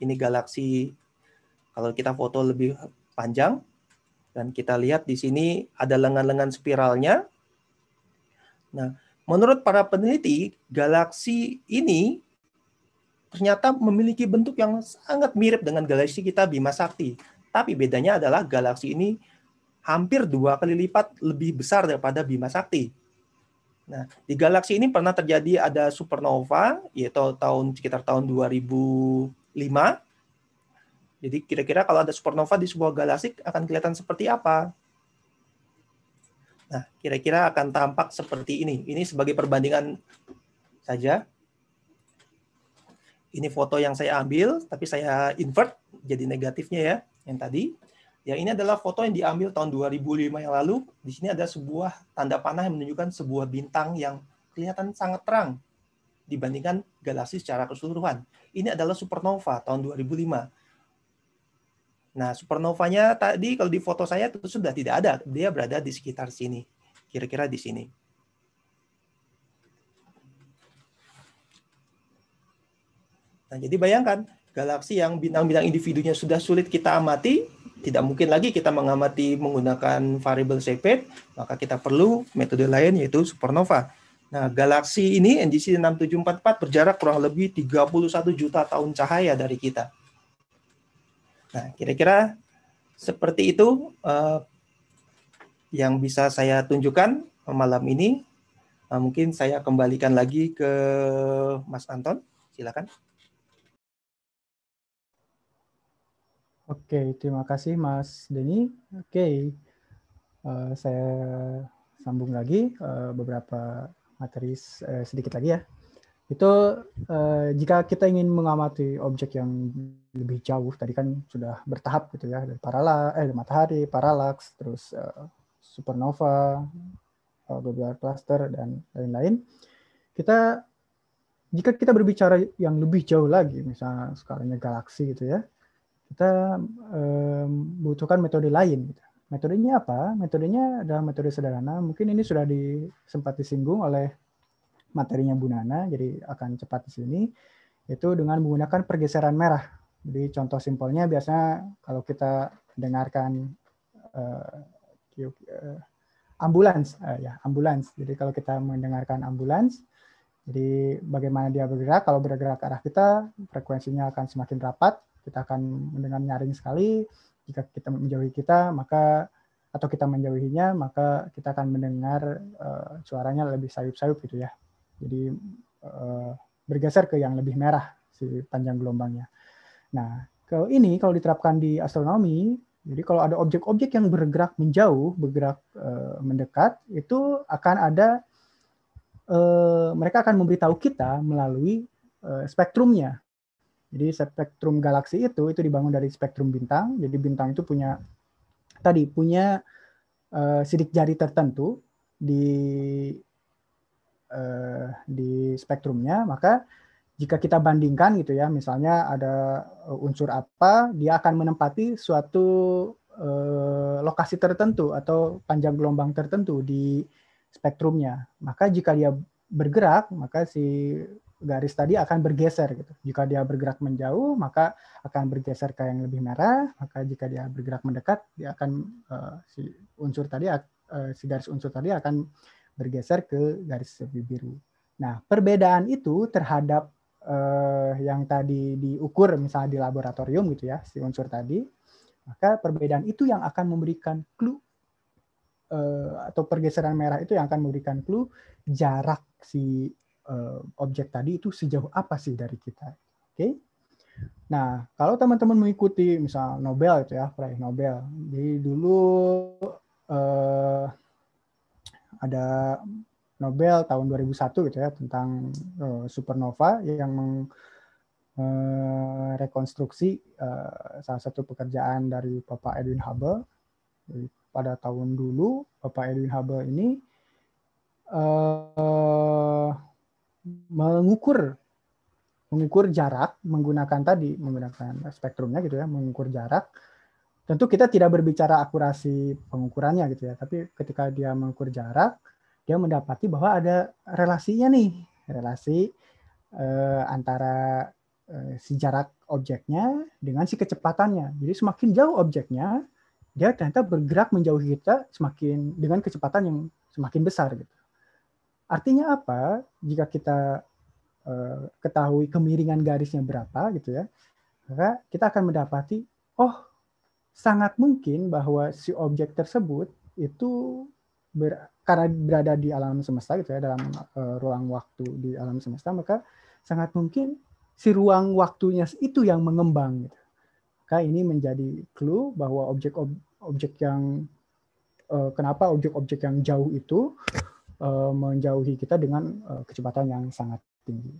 ini galaksi kalau kita foto lebih panjang dan kita lihat di sini ada lengan-lengan spiralnya. Nah, menurut para peneliti, galaksi ini ternyata memiliki bentuk yang sangat mirip dengan galaksi kita Bima Sakti. Tapi bedanya adalah galaksi ini hampir dua kali lipat lebih besar daripada Bima Sakti. Nah, di galaksi ini pernah terjadi ada supernova, yaitu tahun sekitar tahun 2000 5. Jadi kira-kira kalau ada supernova di sebuah galaksi akan kelihatan seperti apa? Nah, kira-kira akan tampak seperti ini. Ini sebagai perbandingan saja. Ini foto yang saya ambil, tapi saya invert jadi negatifnya ya, yang tadi. Ya ini adalah foto yang diambil tahun 2005 yang lalu. Di sini ada sebuah tanda panah yang menunjukkan sebuah bintang yang kelihatan sangat terang dibandingkan galaksi secara keseluruhan. Ini adalah supernova tahun 2005. Nah, supernovanya tadi kalau di foto saya itu sudah tidak ada. Dia berada di sekitar sini. Kira-kira di sini. Nah, jadi bayangkan galaksi yang bintang-bintang individunya sudah sulit kita amati, tidak mungkin lagi kita mengamati menggunakan variable Cepheid, maka kita perlu metode lain yaitu supernova. Nah, galaksi ini NGC 6744 berjarak kurang lebih 31 juta tahun cahaya dari kita. Nah, kira-kira seperti itu uh, yang bisa saya tunjukkan malam ini. Nah, mungkin saya kembalikan lagi ke Mas Anton. Silakan. Oke, terima kasih Mas Denny. Oke, uh, saya sambung lagi uh, beberapa materi eh, sedikit lagi ya. Itu eh, jika kita ingin mengamati objek yang lebih jauh, tadi kan sudah bertahap gitu ya, dari parala, eh, matahari, paralaks, terus eh, supernova, globular cluster, dan lain-lain. Kita jika kita berbicara yang lebih jauh lagi, misalnya skalanya galaksi gitu ya, kita um, butuhkan metode lain. Gitu. Metodenya apa? Metodenya adalah metode sederhana. Mungkin ini sudah di, sempat disinggung oleh materinya Bu Nana, jadi akan cepat di sini. Itu dengan menggunakan pergeseran merah. Jadi contoh simpelnya biasanya kalau kita dengarkan uh, ambulans, uh, ya ambulans. Jadi kalau kita mendengarkan ambulans, jadi bagaimana dia bergerak? Kalau bergerak ke arah kita, frekuensinya akan semakin rapat. Kita akan mendengar nyaring sekali jika kita menjauhi kita maka atau kita menjauhinya maka kita akan mendengar uh, suaranya lebih sayup-sayup gitu ya jadi uh, bergeser ke yang lebih merah si panjang gelombangnya nah kalau ini kalau diterapkan di astronomi jadi kalau ada objek-objek yang bergerak menjauh bergerak uh, mendekat itu akan ada uh, mereka akan memberitahu kita melalui uh, spektrumnya jadi spektrum galaksi itu itu dibangun dari spektrum bintang. Jadi bintang itu punya tadi punya uh, sidik jari tertentu di uh, di spektrumnya, maka jika kita bandingkan gitu ya, misalnya ada eh, unsur apa, dia akan menempati suatu uh, lokasi tertentu atau panjang gelombang tertentu di spektrumnya. Maka jika dia bergerak, maka si garis tadi akan bergeser gitu. Jika dia bergerak menjauh, maka akan bergeser ke yang lebih merah. Maka jika dia bergerak mendekat, dia akan uh, si unsur tadi uh, si garis unsur tadi akan bergeser ke garis lebih biru. Nah, perbedaan itu terhadap uh, yang tadi diukur misalnya di laboratorium gitu ya, si unsur tadi, maka perbedaan itu yang akan memberikan clue atau pergeseran merah itu yang akan memberikan clue jarak si Eh, objek tadi itu sejauh apa sih dari kita. Oke. Okay? Nah, kalau teman-teman mengikuti misal Nobel itu ya, proyek Nobel. Jadi dulu eh, ada Nobel tahun 2001 gitu ya tentang eh, supernova yang merekonstruksi eh, eh, salah satu pekerjaan dari Bapak Edwin Hubble. Jadi, pada tahun dulu Bapak Edwin Hubble ini mengukur mengukur jarak menggunakan tadi menggunakan spektrumnya gitu ya mengukur jarak tentu kita tidak berbicara akurasi pengukurannya gitu ya tapi ketika dia mengukur jarak dia mendapati bahwa ada relasinya nih relasi eh, antara eh, si jarak objeknya dengan si kecepatannya jadi semakin jauh objeknya dia ternyata bergerak menjauhi kita semakin dengan kecepatan yang semakin besar gitu Artinya apa? Jika kita uh, ketahui kemiringan garisnya berapa gitu ya, maka kita akan mendapati oh sangat mungkin bahwa si objek tersebut itu ber, karena berada di alam semesta gitu ya dalam uh, ruang waktu di alam semesta maka sangat mungkin si ruang waktunya itu yang mengembang gitu. Maka ini menjadi clue bahwa objek objek yang uh, kenapa objek-objek yang jauh itu Eh, menjauhi kita dengan eh, kecepatan yang sangat tinggi.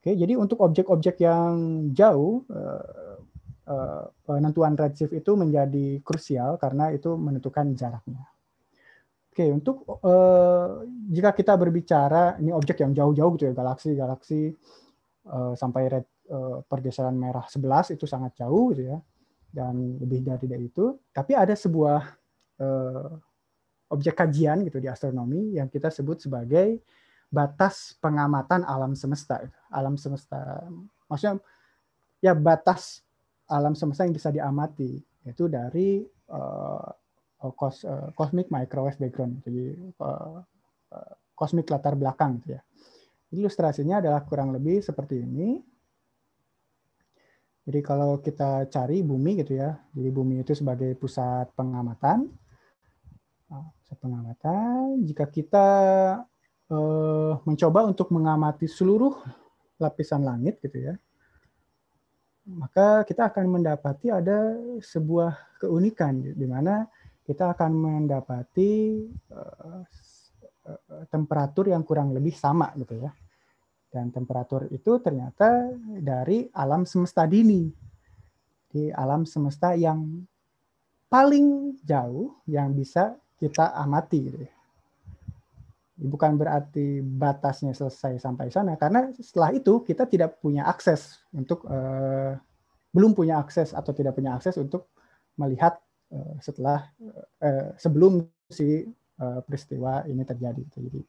Oke, jadi untuk objek-objek yang jauh eh, penentuan redshift itu menjadi krusial karena itu menentukan jaraknya. Oke, untuk jika kita berbicara ini objek yang jauh-jauh gitu ya, galaksi, galaksi sampai red pergeseran merah 11 itu sangat jauh gitu ya, dan lebih dari itu. Tapi ada sebuah objek kajian gitu di astronomi yang kita sebut sebagai batas pengamatan alam semesta. Gitu. Alam semesta maksudnya ya batas alam semesta yang bisa diamati yaitu dari uh, kos, uh, cosmic microwave background. Gitu. Jadi uh, uh, cosmic latar belakang gitu ya. Ilustrasinya adalah kurang lebih seperti ini. Jadi kalau kita cari bumi gitu ya, jadi bumi itu sebagai pusat pengamatan, pengamatan. Oh, Jika kita uh, mencoba untuk mengamati seluruh lapisan langit gitu ya, maka kita akan mendapati ada sebuah keunikan di mana kita akan mendapati uh, temperatur yang kurang lebih sama gitu ya. Dan temperatur itu ternyata dari alam semesta dini. Di alam semesta yang paling jauh yang bisa kita amati. Gitu. Ya. Bukan berarti batasnya selesai sampai sana, karena setelah itu kita tidak punya akses untuk eh, belum punya akses atau tidak punya akses untuk melihat eh, setelah eh, sebelum si eh, peristiwa ini terjadi. Gitu. Jadi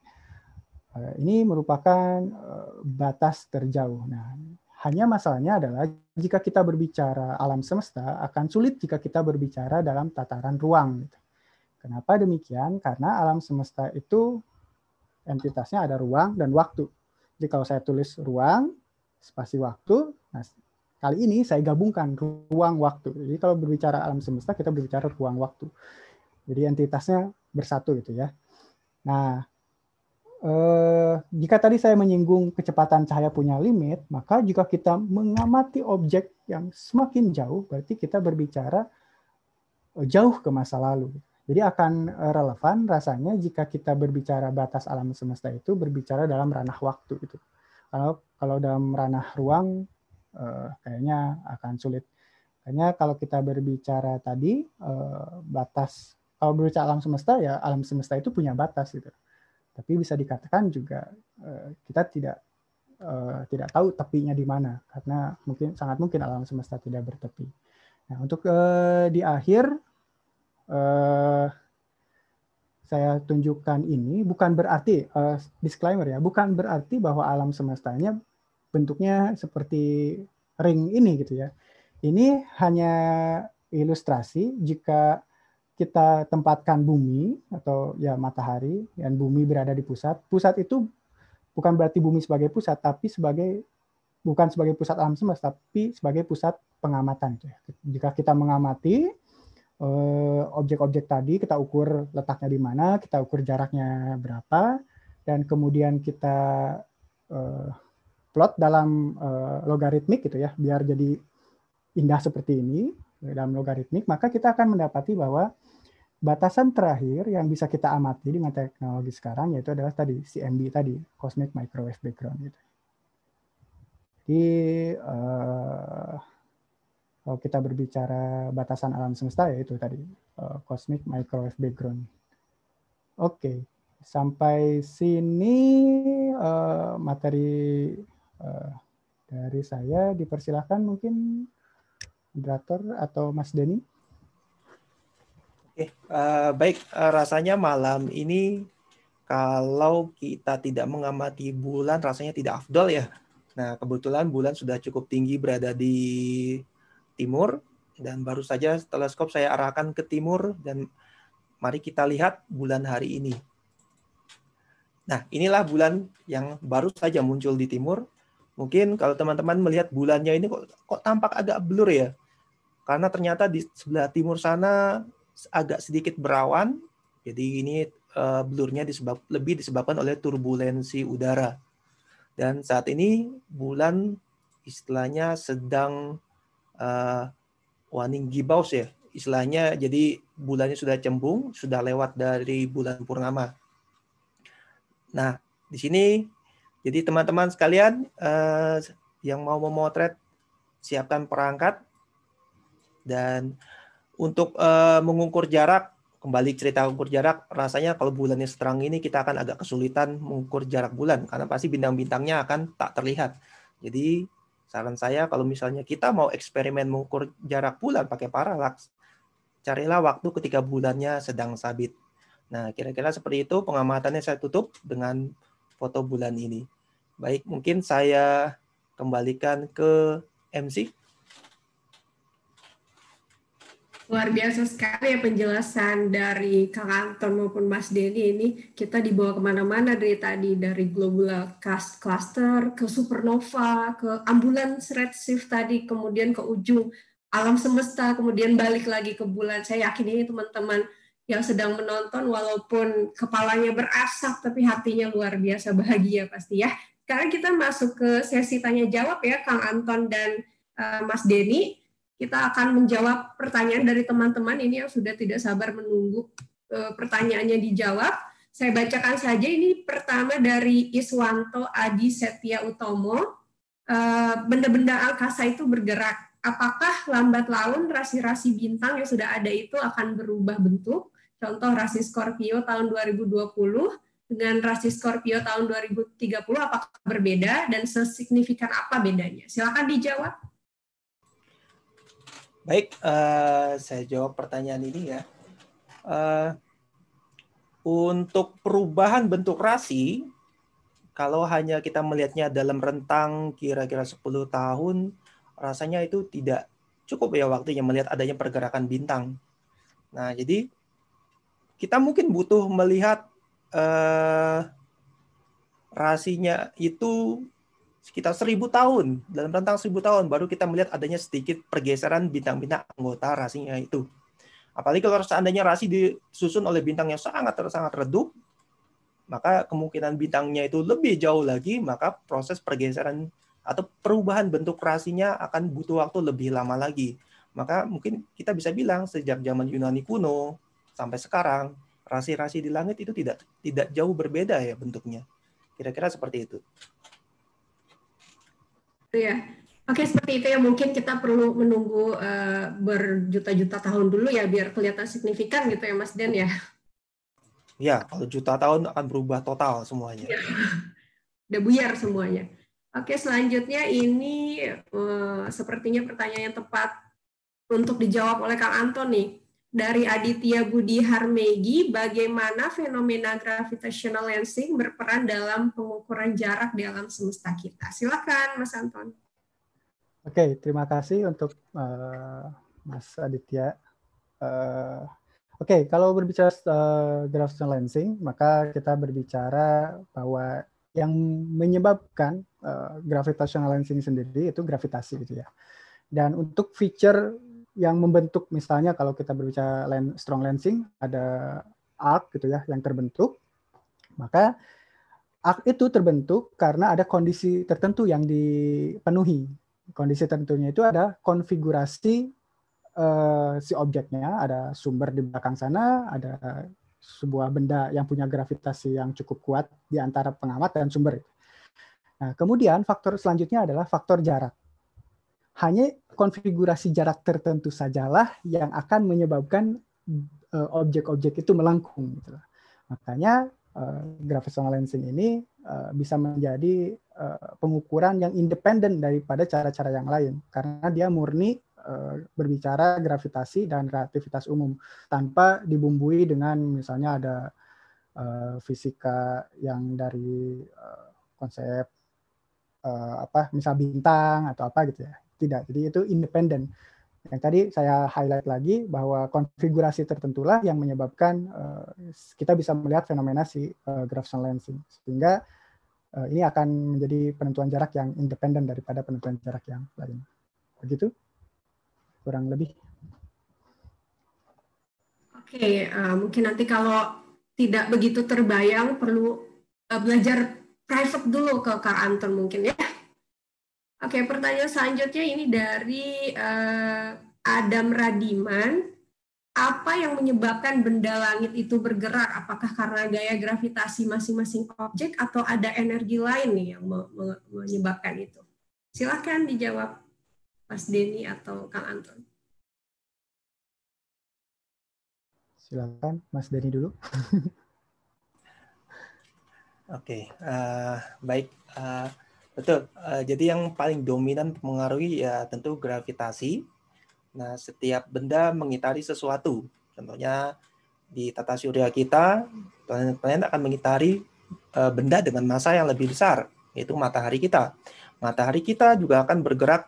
eh, ini merupakan eh, batas terjauh. Nah, hanya masalahnya adalah jika kita berbicara alam semesta akan sulit jika kita berbicara dalam tataran ruang. Gitu. Kenapa demikian? Karena alam semesta itu entitasnya ada ruang dan waktu. Jadi kalau saya tulis ruang, spasi waktu, nah, kali ini saya gabungkan ruang waktu. Jadi kalau berbicara alam semesta, kita berbicara ruang waktu. Jadi entitasnya bersatu gitu ya. Nah, eh, jika tadi saya menyinggung kecepatan cahaya punya limit, maka jika kita mengamati objek yang semakin jauh, berarti kita berbicara eh, jauh ke masa lalu jadi akan eh, relevan rasanya jika kita berbicara batas alam semesta itu berbicara dalam ranah waktu itu. Kalau kalau dalam ranah ruang eh, kayaknya akan sulit. Kayaknya kalau kita berbicara tadi eh, batas kalau berbicara alam semesta ya alam semesta itu punya batas gitu. Tapi bisa dikatakan juga kita tidak tidak tahu tepinya di mana karena mungkin sangat mungkin alam semesta tidak bertepi. Nah, untuk eh, di akhir eh, saya tunjukkan ini bukan berarti eh, disclaimer ya, bukan berarti bahwa alam semestanya bentuknya seperti ring ini gitu ya. Ini hanya ilustrasi jika kita tempatkan bumi atau ya matahari dan bumi berada di pusat. Pusat itu bukan berarti bumi sebagai pusat, tapi sebagai bukan sebagai pusat alam semesta, tapi sebagai pusat pengamatan. Gitu ya. Jika kita mengamati Eh, objek-objek tadi, kita ukur letaknya di mana, kita ukur jaraknya berapa, dan kemudian kita eh, plot dalam eh, logaritmik gitu ya, biar jadi indah seperti ini dalam logaritmik, maka kita akan mendapati bahwa batasan terakhir yang bisa kita amati dengan teknologi sekarang yaitu adalah tadi CMB tadi, cosmic microwave background gitu. Jadi uh, kita berbicara batasan alam semesta yaitu tadi uh, cosmic microwave background. Oke, okay. sampai sini uh, materi uh, dari saya dipersilahkan mungkin moderator atau Mas Denny. Oke, okay. uh, baik uh, rasanya malam ini kalau kita tidak mengamati bulan rasanya tidak afdol ya. Nah, kebetulan bulan sudah cukup tinggi berada di timur dan baru saja teleskop saya arahkan ke timur dan mari kita lihat bulan hari ini. Nah, inilah bulan yang baru saja muncul di timur. Mungkin kalau teman-teman melihat bulannya ini kok, kok tampak agak blur ya. Karena ternyata di sebelah timur sana agak sedikit berawan. Jadi ini uh, blurnya disebab, lebih disebabkan oleh turbulensi udara. Dan saat ini bulan istilahnya sedang uh, eh, waning gibaus ya istilahnya jadi bulannya sudah cembung sudah lewat dari bulan purnama nah di sini jadi teman-teman sekalian uh, yang mau memotret siapkan perangkat dan untuk uh, mengukur jarak kembali cerita ukur jarak rasanya kalau bulannya seterang ini kita akan agak kesulitan mengukur jarak bulan karena pasti bintang-bintangnya akan tak terlihat jadi Saran saya kalau misalnya kita mau eksperimen mengukur jarak bulan pakai paralaks, carilah waktu ketika bulannya sedang sabit. Nah, kira-kira seperti itu pengamatannya saya tutup dengan foto bulan ini. Baik, mungkin saya kembalikan ke MC. Luar biasa sekali ya penjelasan dari Kang Anton maupun Mas Denny ini. Kita dibawa kemana-mana dari tadi, dari global cast cluster ke supernova, ke ambulans red shift tadi, kemudian ke ujung alam semesta, kemudian balik lagi ke bulan. Saya yakin ini teman-teman yang sedang menonton walaupun kepalanya berasap tapi hatinya luar biasa bahagia pasti ya. Sekarang kita masuk ke sesi tanya jawab ya Kang Anton dan eh, Mas Denny kita akan menjawab pertanyaan dari teman-teman ini yang sudah tidak sabar menunggu eh, pertanyaannya dijawab. Saya bacakan saja ini pertama dari Iswanto Adi Setia Utomo. Eh, benda-benda angkasa itu bergerak. Apakah lambat laun rasi-rasi bintang yang sudah ada itu akan berubah bentuk? Contoh rasi Scorpio tahun 2020 dengan rasi Scorpio tahun 2030 apakah berbeda dan sesignifikan apa bedanya? Silakan dijawab. Baik, uh, saya jawab pertanyaan ini ya. Uh, untuk perubahan bentuk rasi, kalau hanya kita melihatnya dalam rentang kira-kira 10 tahun, rasanya itu tidak cukup ya waktunya melihat adanya pergerakan bintang. Nah, jadi kita mungkin butuh melihat uh, rasinya itu sekitar seribu tahun dalam rentang seribu tahun baru kita melihat adanya sedikit pergeseran bintang-bintang anggota rasinya itu. Apalagi kalau seandainya rasi disusun oleh bintang yang sangat sangat redup, maka kemungkinan bintangnya itu lebih jauh lagi, maka proses pergeseran atau perubahan bentuk rasinya akan butuh waktu lebih lama lagi. Maka mungkin kita bisa bilang sejak zaman Yunani kuno sampai sekarang rasi-rasi di langit itu tidak tidak jauh berbeda ya bentuknya. Kira-kira seperti itu. Iya. Oke, seperti itu ya mungkin kita perlu menunggu uh, berjuta-juta tahun dulu ya biar kelihatan signifikan gitu ya Mas Den ya. Ya, kalau juta tahun akan berubah total semuanya. Ya. Udah buyar semuanya. Oke, selanjutnya ini uh, sepertinya pertanyaan yang tepat untuk dijawab oleh Kang Anton nih dari Aditya Budi Harmegi bagaimana fenomena gravitational lensing berperan dalam pengukuran jarak di alam semesta kita. Silakan Mas Anton. Oke, terima kasih untuk uh, Mas Aditya. Uh, Oke, okay, kalau berbicara uh, gravitational lensing, maka kita berbicara bahwa yang menyebabkan uh, gravitational lensing sendiri itu gravitasi gitu ya. Dan untuk feature yang membentuk misalnya kalau kita berbicara strong lensing ada arc gitu ya yang terbentuk maka arc itu terbentuk karena ada kondisi tertentu yang dipenuhi kondisi tertentunya itu ada konfigurasi uh, si objeknya ada sumber di belakang sana ada sebuah benda yang punya gravitasi yang cukup kuat di antara pengamat dan sumber nah kemudian faktor selanjutnya adalah faktor jarak hanya konfigurasi jarak tertentu sajalah yang akan menyebabkan eh, objek-objek itu melengkung. Gitu Makanya uh, eh, gravitational lensing ini eh, bisa menjadi pengukuran yang independen daripada cara-cara yang lain karena dia murni berbicara gravitasi dan relativitas umum tanpa dibumbui dengan misalnya ada fisika yang dari konsep apa misal bintang atau apa gitu ya tidak. Jadi itu independen. Yang tadi saya highlight lagi bahwa konfigurasi tertentulah yang menyebabkan uh, kita bisa melihat fenomena si uh, eh, Grafson lensing. Sehingga uh, ini akan menjadi penentuan jarak yang independen daripada penentuan jarak yang lain. Begitu? Kurang lebih. Oke, okay, uh, mungkin nanti kalau tidak begitu terbayang perlu uh, belajar private dulu ke Kak Anton mungkin ya. Oke, pertanyaan selanjutnya ini dari uh, Adam Radiman. Apa yang menyebabkan benda langit itu bergerak? Apakah karena gaya gravitasi masing-masing objek atau ada energi lain nih yang menyebabkan itu? Silahkan dijawab Mas Denny atau Kang Anton. Silakan Mas Denny dulu. (laughs) Oke, okay, uh, eh, baik. Uh, Betul. Uh, jadi yang paling dominan mengaruhi ya tentu gravitasi. Nah, setiap benda mengitari sesuatu. Contohnya di tata surya kita, planet-planet akan mengitari uh, benda dengan massa yang lebih besar, yaitu matahari kita. Matahari kita juga akan bergerak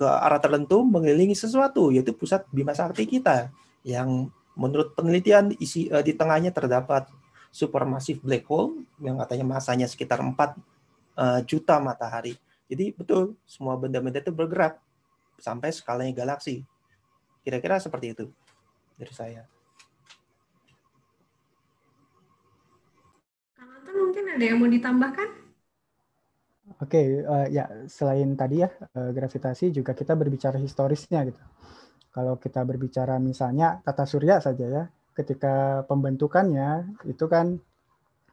ke arah tertentu mengelilingi sesuatu, yaitu pusat bima sakti kita yang menurut penelitian isi uh, di tengahnya terdapat supermasif black hole yang katanya masanya sekitar 4 Eh, juta matahari. Jadi betul, semua benda-benda itu bergerak sampai skalanya galaksi. Kira-kira seperti itu dari saya. Kalau mungkin ada yang mau ditambahkan? Oke, okay, uh, eh, ya selain tadi ya uh, gravitasi juga kita berbicara historisnya gitu. Kalau kita berbicara misalnya tata surya saja ya, ketika pembentukannya itu kan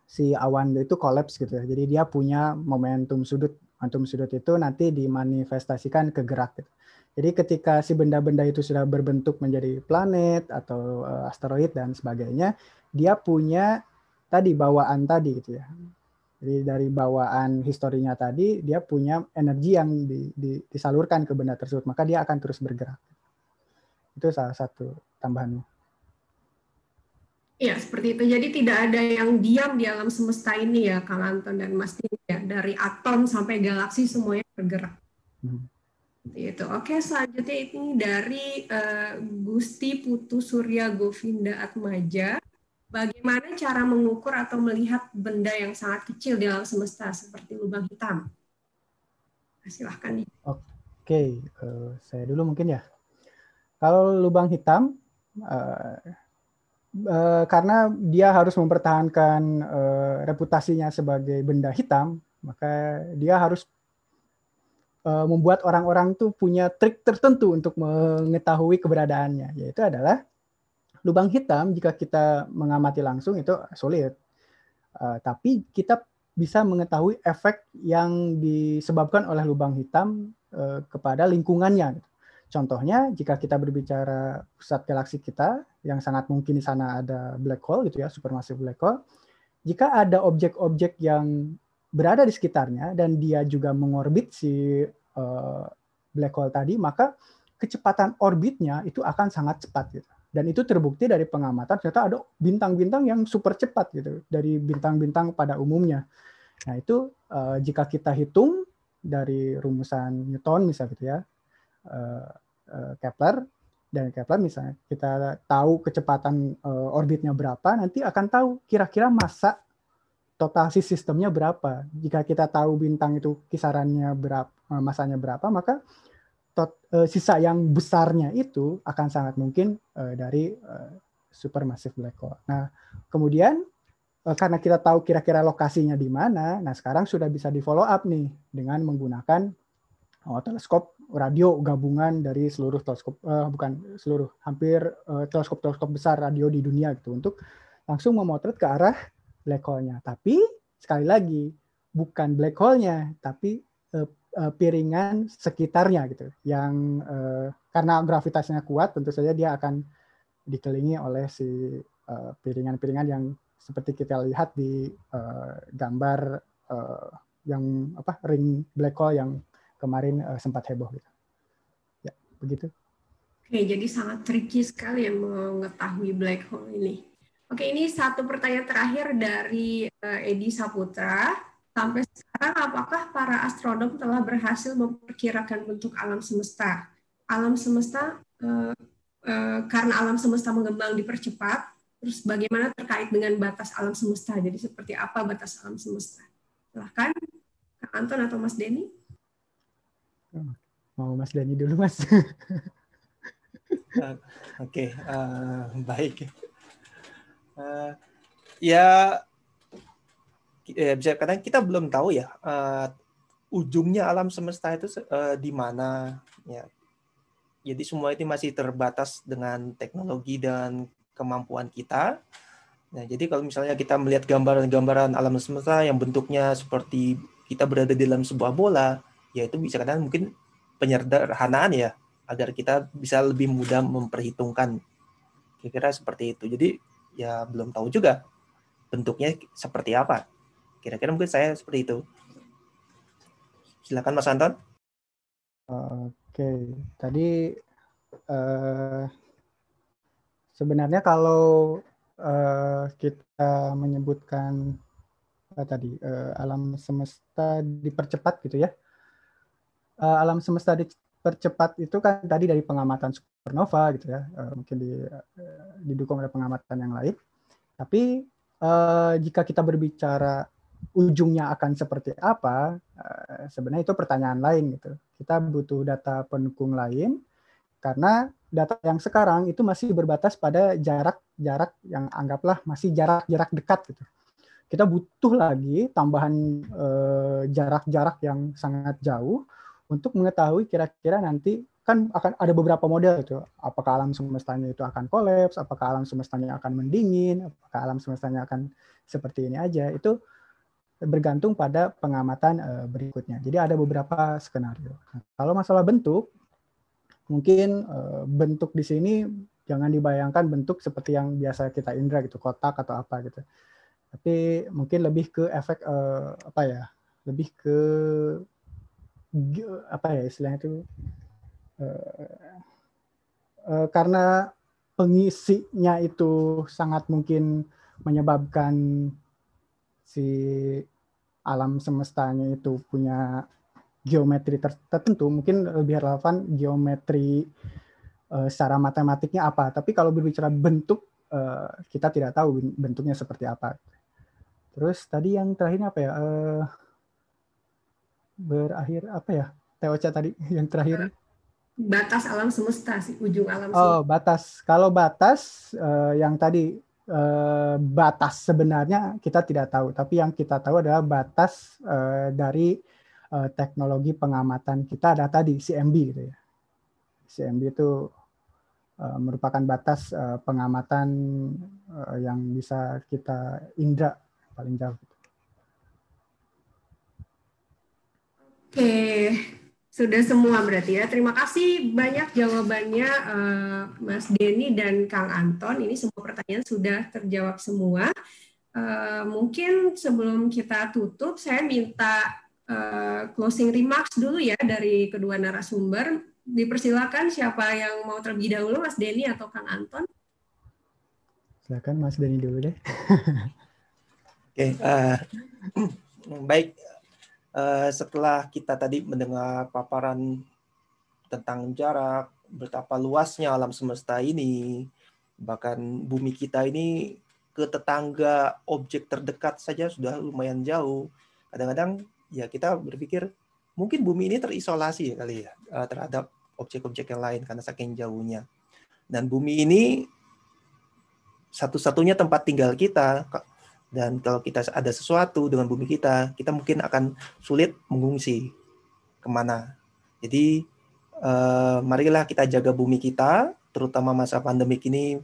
si awan itu kolaps gitu ya. Jadi dia punya momentum sudut. Momentum sudut itu nanti dimanifestasikan ke gerak gitu. Jadi ketika si benda-benda itu sudah berbentuk menjadi planet atau uh, asteroid dan sebagainya, dia punya tadi bawaan tadi gitu ya. Jadi dari bawaan historinya tadi dia punya energi yang di, di, disalurkan ke benda tersebut, maka dia akan terus bergerak. Itu salah satu tambahannya. Ya seperti itu. Jadi tidak ada yang diam di alam semesta ini ya, Kang Anton dan Mas Tini Ya. Dari atom sampai galaksi semuanya bergerak. Hmm. Itu. Oke, selanjutnya ini dari uh, Gusti Putu Surya Govinda Atmaja. Bagaimana cara mengukur atau melihat benda yang sangat kecil di alam semesta seperti lubang hitam? Nah, silahkan. Oke, eh, saya dulu mungkin ya. Kalau lubang hitam, uh, Eh, karena dia harus mempertahankan eh, reputasinya sebagai benda hitam, maka dia harus eh, membuat orang-orang tuh punya trik tertentu untuk mengetahui keberadaannya, yaitu adalah lubang hitam jika kita mengamati langsung itu sulit. tapi kita bisa mengetahui efek yang disebabkan oleh lubang hitam kepada lingkungannya. Contohnya jika kita berbicara pusat galaksi kita yang sangat mungkin di sana ada black hole gitu ya, supermassive black hole. Jika ada objek-objek yang berada di sekitarnya dan dia juga mengorbit si uh, black hole tadi, maka kecepatan orbitnya itu akan sangat cepat gitu. Dan itu terbukti dari pengamatan ternyata ada bintang-bintang yang super cepat gitu dari bintang-bintang pada umumnya. Nah, itu uh, jika kita hitung dari rumusan Newton misalnya gitu ya. Uh, Eh, Kepler dan Kepler misalnya kita tahu kecepatan eh, orbitnya berapa nanti akan tahu kira-kira masa total sistemnya berapa jika kita tahu bintang itu kisarannya berapa eh, masanya berapa maka tot, sisa yang besarnya itu akan sangat mungkin dari supermassive black hole. Nah, kemudian karena kita tahu kira-kira lokasinya di mana, nah sekarang sudah bisa di follow up nih dengan menggunakan oh, teleskop radio gabungan dari seluruh teleskop uh, bukan seluruh hampir uh, eh, teleskop teleskop besar radio di dunia gitu untuk langsung memotret ke arah black hole-nya. Tapi sekali lagi bukan black hole-nya tapi uh, uh, piringan sekitarnya gitu yang uh, karena gravitasinya kuat tentu saja dia akan dikelilingi oleh si piringan-piringan uh, yang seperti kita lihat di uh, gambar uh, yang apa ring black hole yang kemarin uh, sempat heboh gitu. Ya, begitu. Oke, jadi sangat tricky sekali yang mengetahui black hole ini. Oke, ini satu pertanyaan terakhir dari uh, Edi Saputra. Sampai sekarang, apakah para astronom telah berhasil memperkirakan bentuk alam semesta? Alam semesta, uh, uh, karena alam semesta mengembang dipercepat, terus bagaimana terkait dengan batas alam semesta? Jadi seperti apa batas alam semesta? Silahkan, Kak Anton atau Mas Denny. Mau Mas Dani dulu Mas. uh, Oke, okay. uh, baik. Uh, ya, ya bisa katakan kita belum tahu ya uh, ujungnya alam semesta itu uh, di mana ya. Jadi semua itu masih terbatas dengan teknologi dan kemampuan kita. Nah, jadi kalau misalnya kita melihat gambaran-gambaran alam semesta yang bentuknya seperti kita berada di dalam sebuah bola, ya itu bisa katakan mungkin penyederhanaan ya agar kita bisa lebih mudah memperhitungkan kira-kira seperti itu jadi ya belum tahu juga bentuknya seperti apa kira-kira mungkin saya seperti itu silakan Mas Anton oke tadi uh, sebenarnya kalau uh, kita menyebutkan uh, tadi uh, alam semesta dipercepat gitu ya uh, alam semesta dipercepat itu kan tadi dari pengamatan supernova gitu ya, uh, mungkin di, uh, didukung oleh pengamatan yang lain. Tapi uh, jika kita berbicara ujungnya akan seperti apa, uh, sebenarnya itu pertanyaan lain gitu. Kita butuh data pendukung lain karena data yang sekarang itu masih berbatas pada jarak-jarak yang anggaplah masih jarak-jarak dekat gitu. Kita butuh lagi tambahan jarak-jarak eh, jarak -jarak yang sangat jauh untuk mengetahui kira-kira nanti kan akan ada beberapa model itu apakah alam semestanya itu akan kolaps apakah alam semestanya akan mendingin apakah alam semestanya akan seperti ini aja itu bergantung pada pengamatan eh, berikutnya jadi ada beberapa skenario nah, kalau masalah bentuk mungkin eh, bentuk di sini jangan dibayangkan bentuk seperti yang biasa kita indra gitu kotak atau apa gitu tapi mungkin lebih ke efek eh, apa ya lebih ke apa ya istilahnya itu uh, uh, karena pengisinya itu sangat mungkin menyebabkan si alam semestanya itu punya geometri tertentu mungkin lebih relevan geometri uh, secara matematiknya apa tapi kalau berbicara bentuk uh, kita tidak tahu bentuknya seperti apa terus tadi yang terakhir apa ya uh, berakhir apa ya TOC tadi (laughs) yang terakhir batas alam semesta sih ujung alam oh, semesta. oh batas kalau batas uh, yang tadi uh, batas sebenarnya kita tidak tahu tapi yang kita tahu adalah batas uh, dari uh, teknologi pengamatan kita ada tadi CMB gitu ya CMB itu uh, merupakan batas uh, pengamatan uh, yang bisa kita indra paling jauh gitu. Oke, sudah semua berarti ya. Terima kasih banyak jawabannya eh, Mas Denny dan Kang Anton. Ini semua pertanyaan sudah terjawab semua. Eh, mungkin sebelum kita tutup, saya minta eh, closing remarks dulu ya dari kedua narasumber. Dipersilakan siapa yang mau terlebih dahulu, Mas Denny atau Kang Anton? Silakan Mas Denny dulu deh. Oke, okay, uh, (clears throat) baik Eh, setelah kita tadi mendengar paparan tentang jarak, betapa luasnya alam semesta ini, bahkan bumi kita ini ke tetangga objek terdekat saja sudah lumayan jauh. Kadang-kadang ya kita berpikir mungkin bumi ini terisolasi ya kali ya eh, terhadap objek-objek yang lain karena saking jauhnya. Dan bumi ini satu-satunya tempat tinggal kita dan kalau kita ada sesuatu dengan bumi kita, kita mungkin akan sulit mengungsi kemana. Jadi eh, marilah kita jaga bumi kita, terutama masa pandemik ini.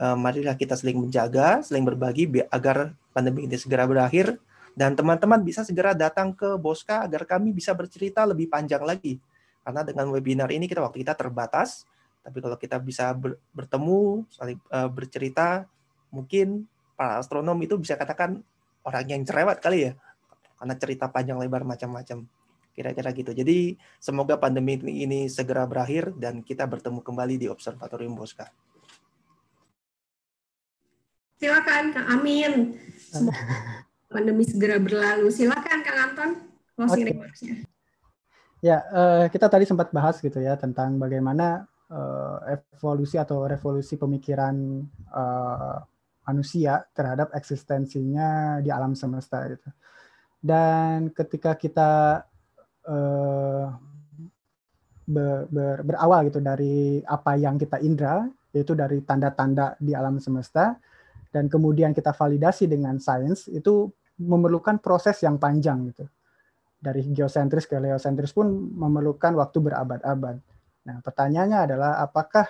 Eh, marilah kita seling menjaga, seling berbagi agar pandemi ini segera berakhir dan teman-teman bisa segera datang ke Boska agar kami bisa bercerita lebih panjang lagi. Karena dengan webinar ini kita waktu kita terbatas, tapi kalau kita bisa ber, bertemu, saling eh, bercerita, mungkin para astronom itu bisa katakan orang yang cerewet kali ya karena cerita panjang lebar macam-macam kira-kira gitu. Jadi semoga pandemi ini segera berakhir dan kita bertemu kembali di Observatorium Bosca. Silakan Kang Amin. Semoga (laughs) pandemi segera berlalu. Silakan Kang Anton closing okay. Ya, eh, kita tadi sempat bahas gitu ya tentang bagaimana eh, evolusi atau revolusi pemikiran eh, manusia terhadap eksistensinya di alam semesta gitu. Dan ketika kita uh, eh, ber, ber, berawal gitu dari apa yang kita indra, yaitu dari tanda-tanda di alam semesta, dan kemudian kita validasi dengan sains itu memerlukan proses yang panjang gitu. Dari geosentris ke heliosentris pun memerlukan waktu berabad-abad. Nah, pertanyaannya adalah apakah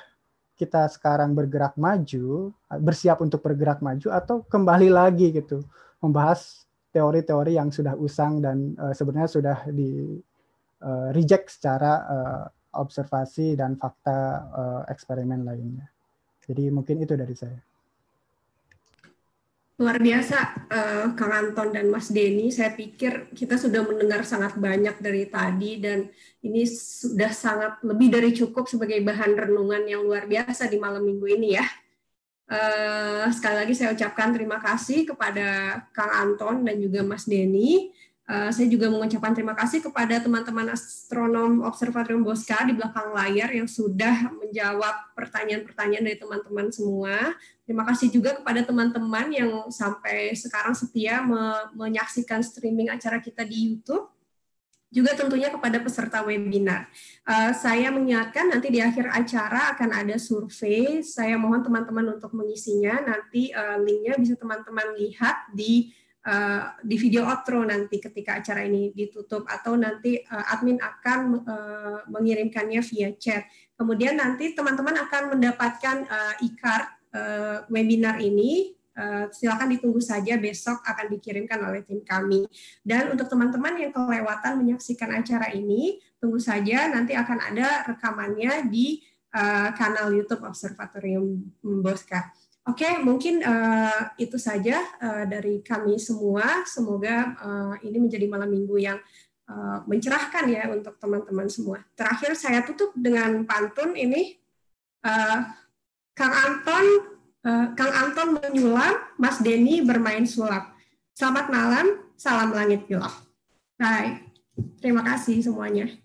kita sekarang bergerak maju, bersiap untuk bergerak maju atau kembali lagi gitu membahas teori-teori yang sudah usang dan uh, sebenarnya sudah di uh, reject secara uh, observasi dan fakta uh, eksperimen lainnya. Jadi mungkin itu dari saya. Luar biasa, uh, Kang Anton dan Mas Denny. Saya pikir kita sudah mendengar sangat banyak dari tadi dan ini sudah sangat lebih dari cukup sebagai bahan renungan yang luar biasa di malam minggu ini ya. Uh, sekali lagi saya ucapkan terima kasih kepada Kang Anton dan juga Mas Denny. Eh, saya juga mengucapkan terima kasih kepada teman-teman astronom Observatorium Bosca di belakang layar yang sudah menjawab pertanyaan-pertanyaan dari teman-teman semua. Terima kasih juga kepada teman-teman yang sampai sekarang setia menyaksikan streaming acara kita di YouTube. Juga tentunya kepada peserta webinar. Eh, saya mengingatkan nanti di akhir acara akan ada survei. Saya mohon teman-teman untuk mengisinya. Nanti eh, linknya bisa teman-teman lihat di Eh, di video outro nanti ketika acara ini ditutup atau nanti eh, admin akan eh, mengirimkannya via chat. Kemudian nanti teman-teman akan mendapatkan uh, e-card webinar ini Uh, silakan ditunggu saja besok akan dikirimkan oleh tim kami. Dan untuk teman-teman yang kelewatan menyaksikan acara ini, tunggu saja nanti akan ada rekamannya di kanal YouTube Observatorium Bosca. Oke, okay, mungkin uh, itu saja uh, dari kami semua. Semoga uh, ini menjadi malam minggu yang uh, mencerahkan ya untuk teman-teman semua. Terakhir saya tutup dengan pantun ini. Uh, Kang Anton, uh, Kang Anton menyulam, Mas Denny bermain sulap. Selamat malam, salam langit gelap. Bye. Terima kasih semuanya.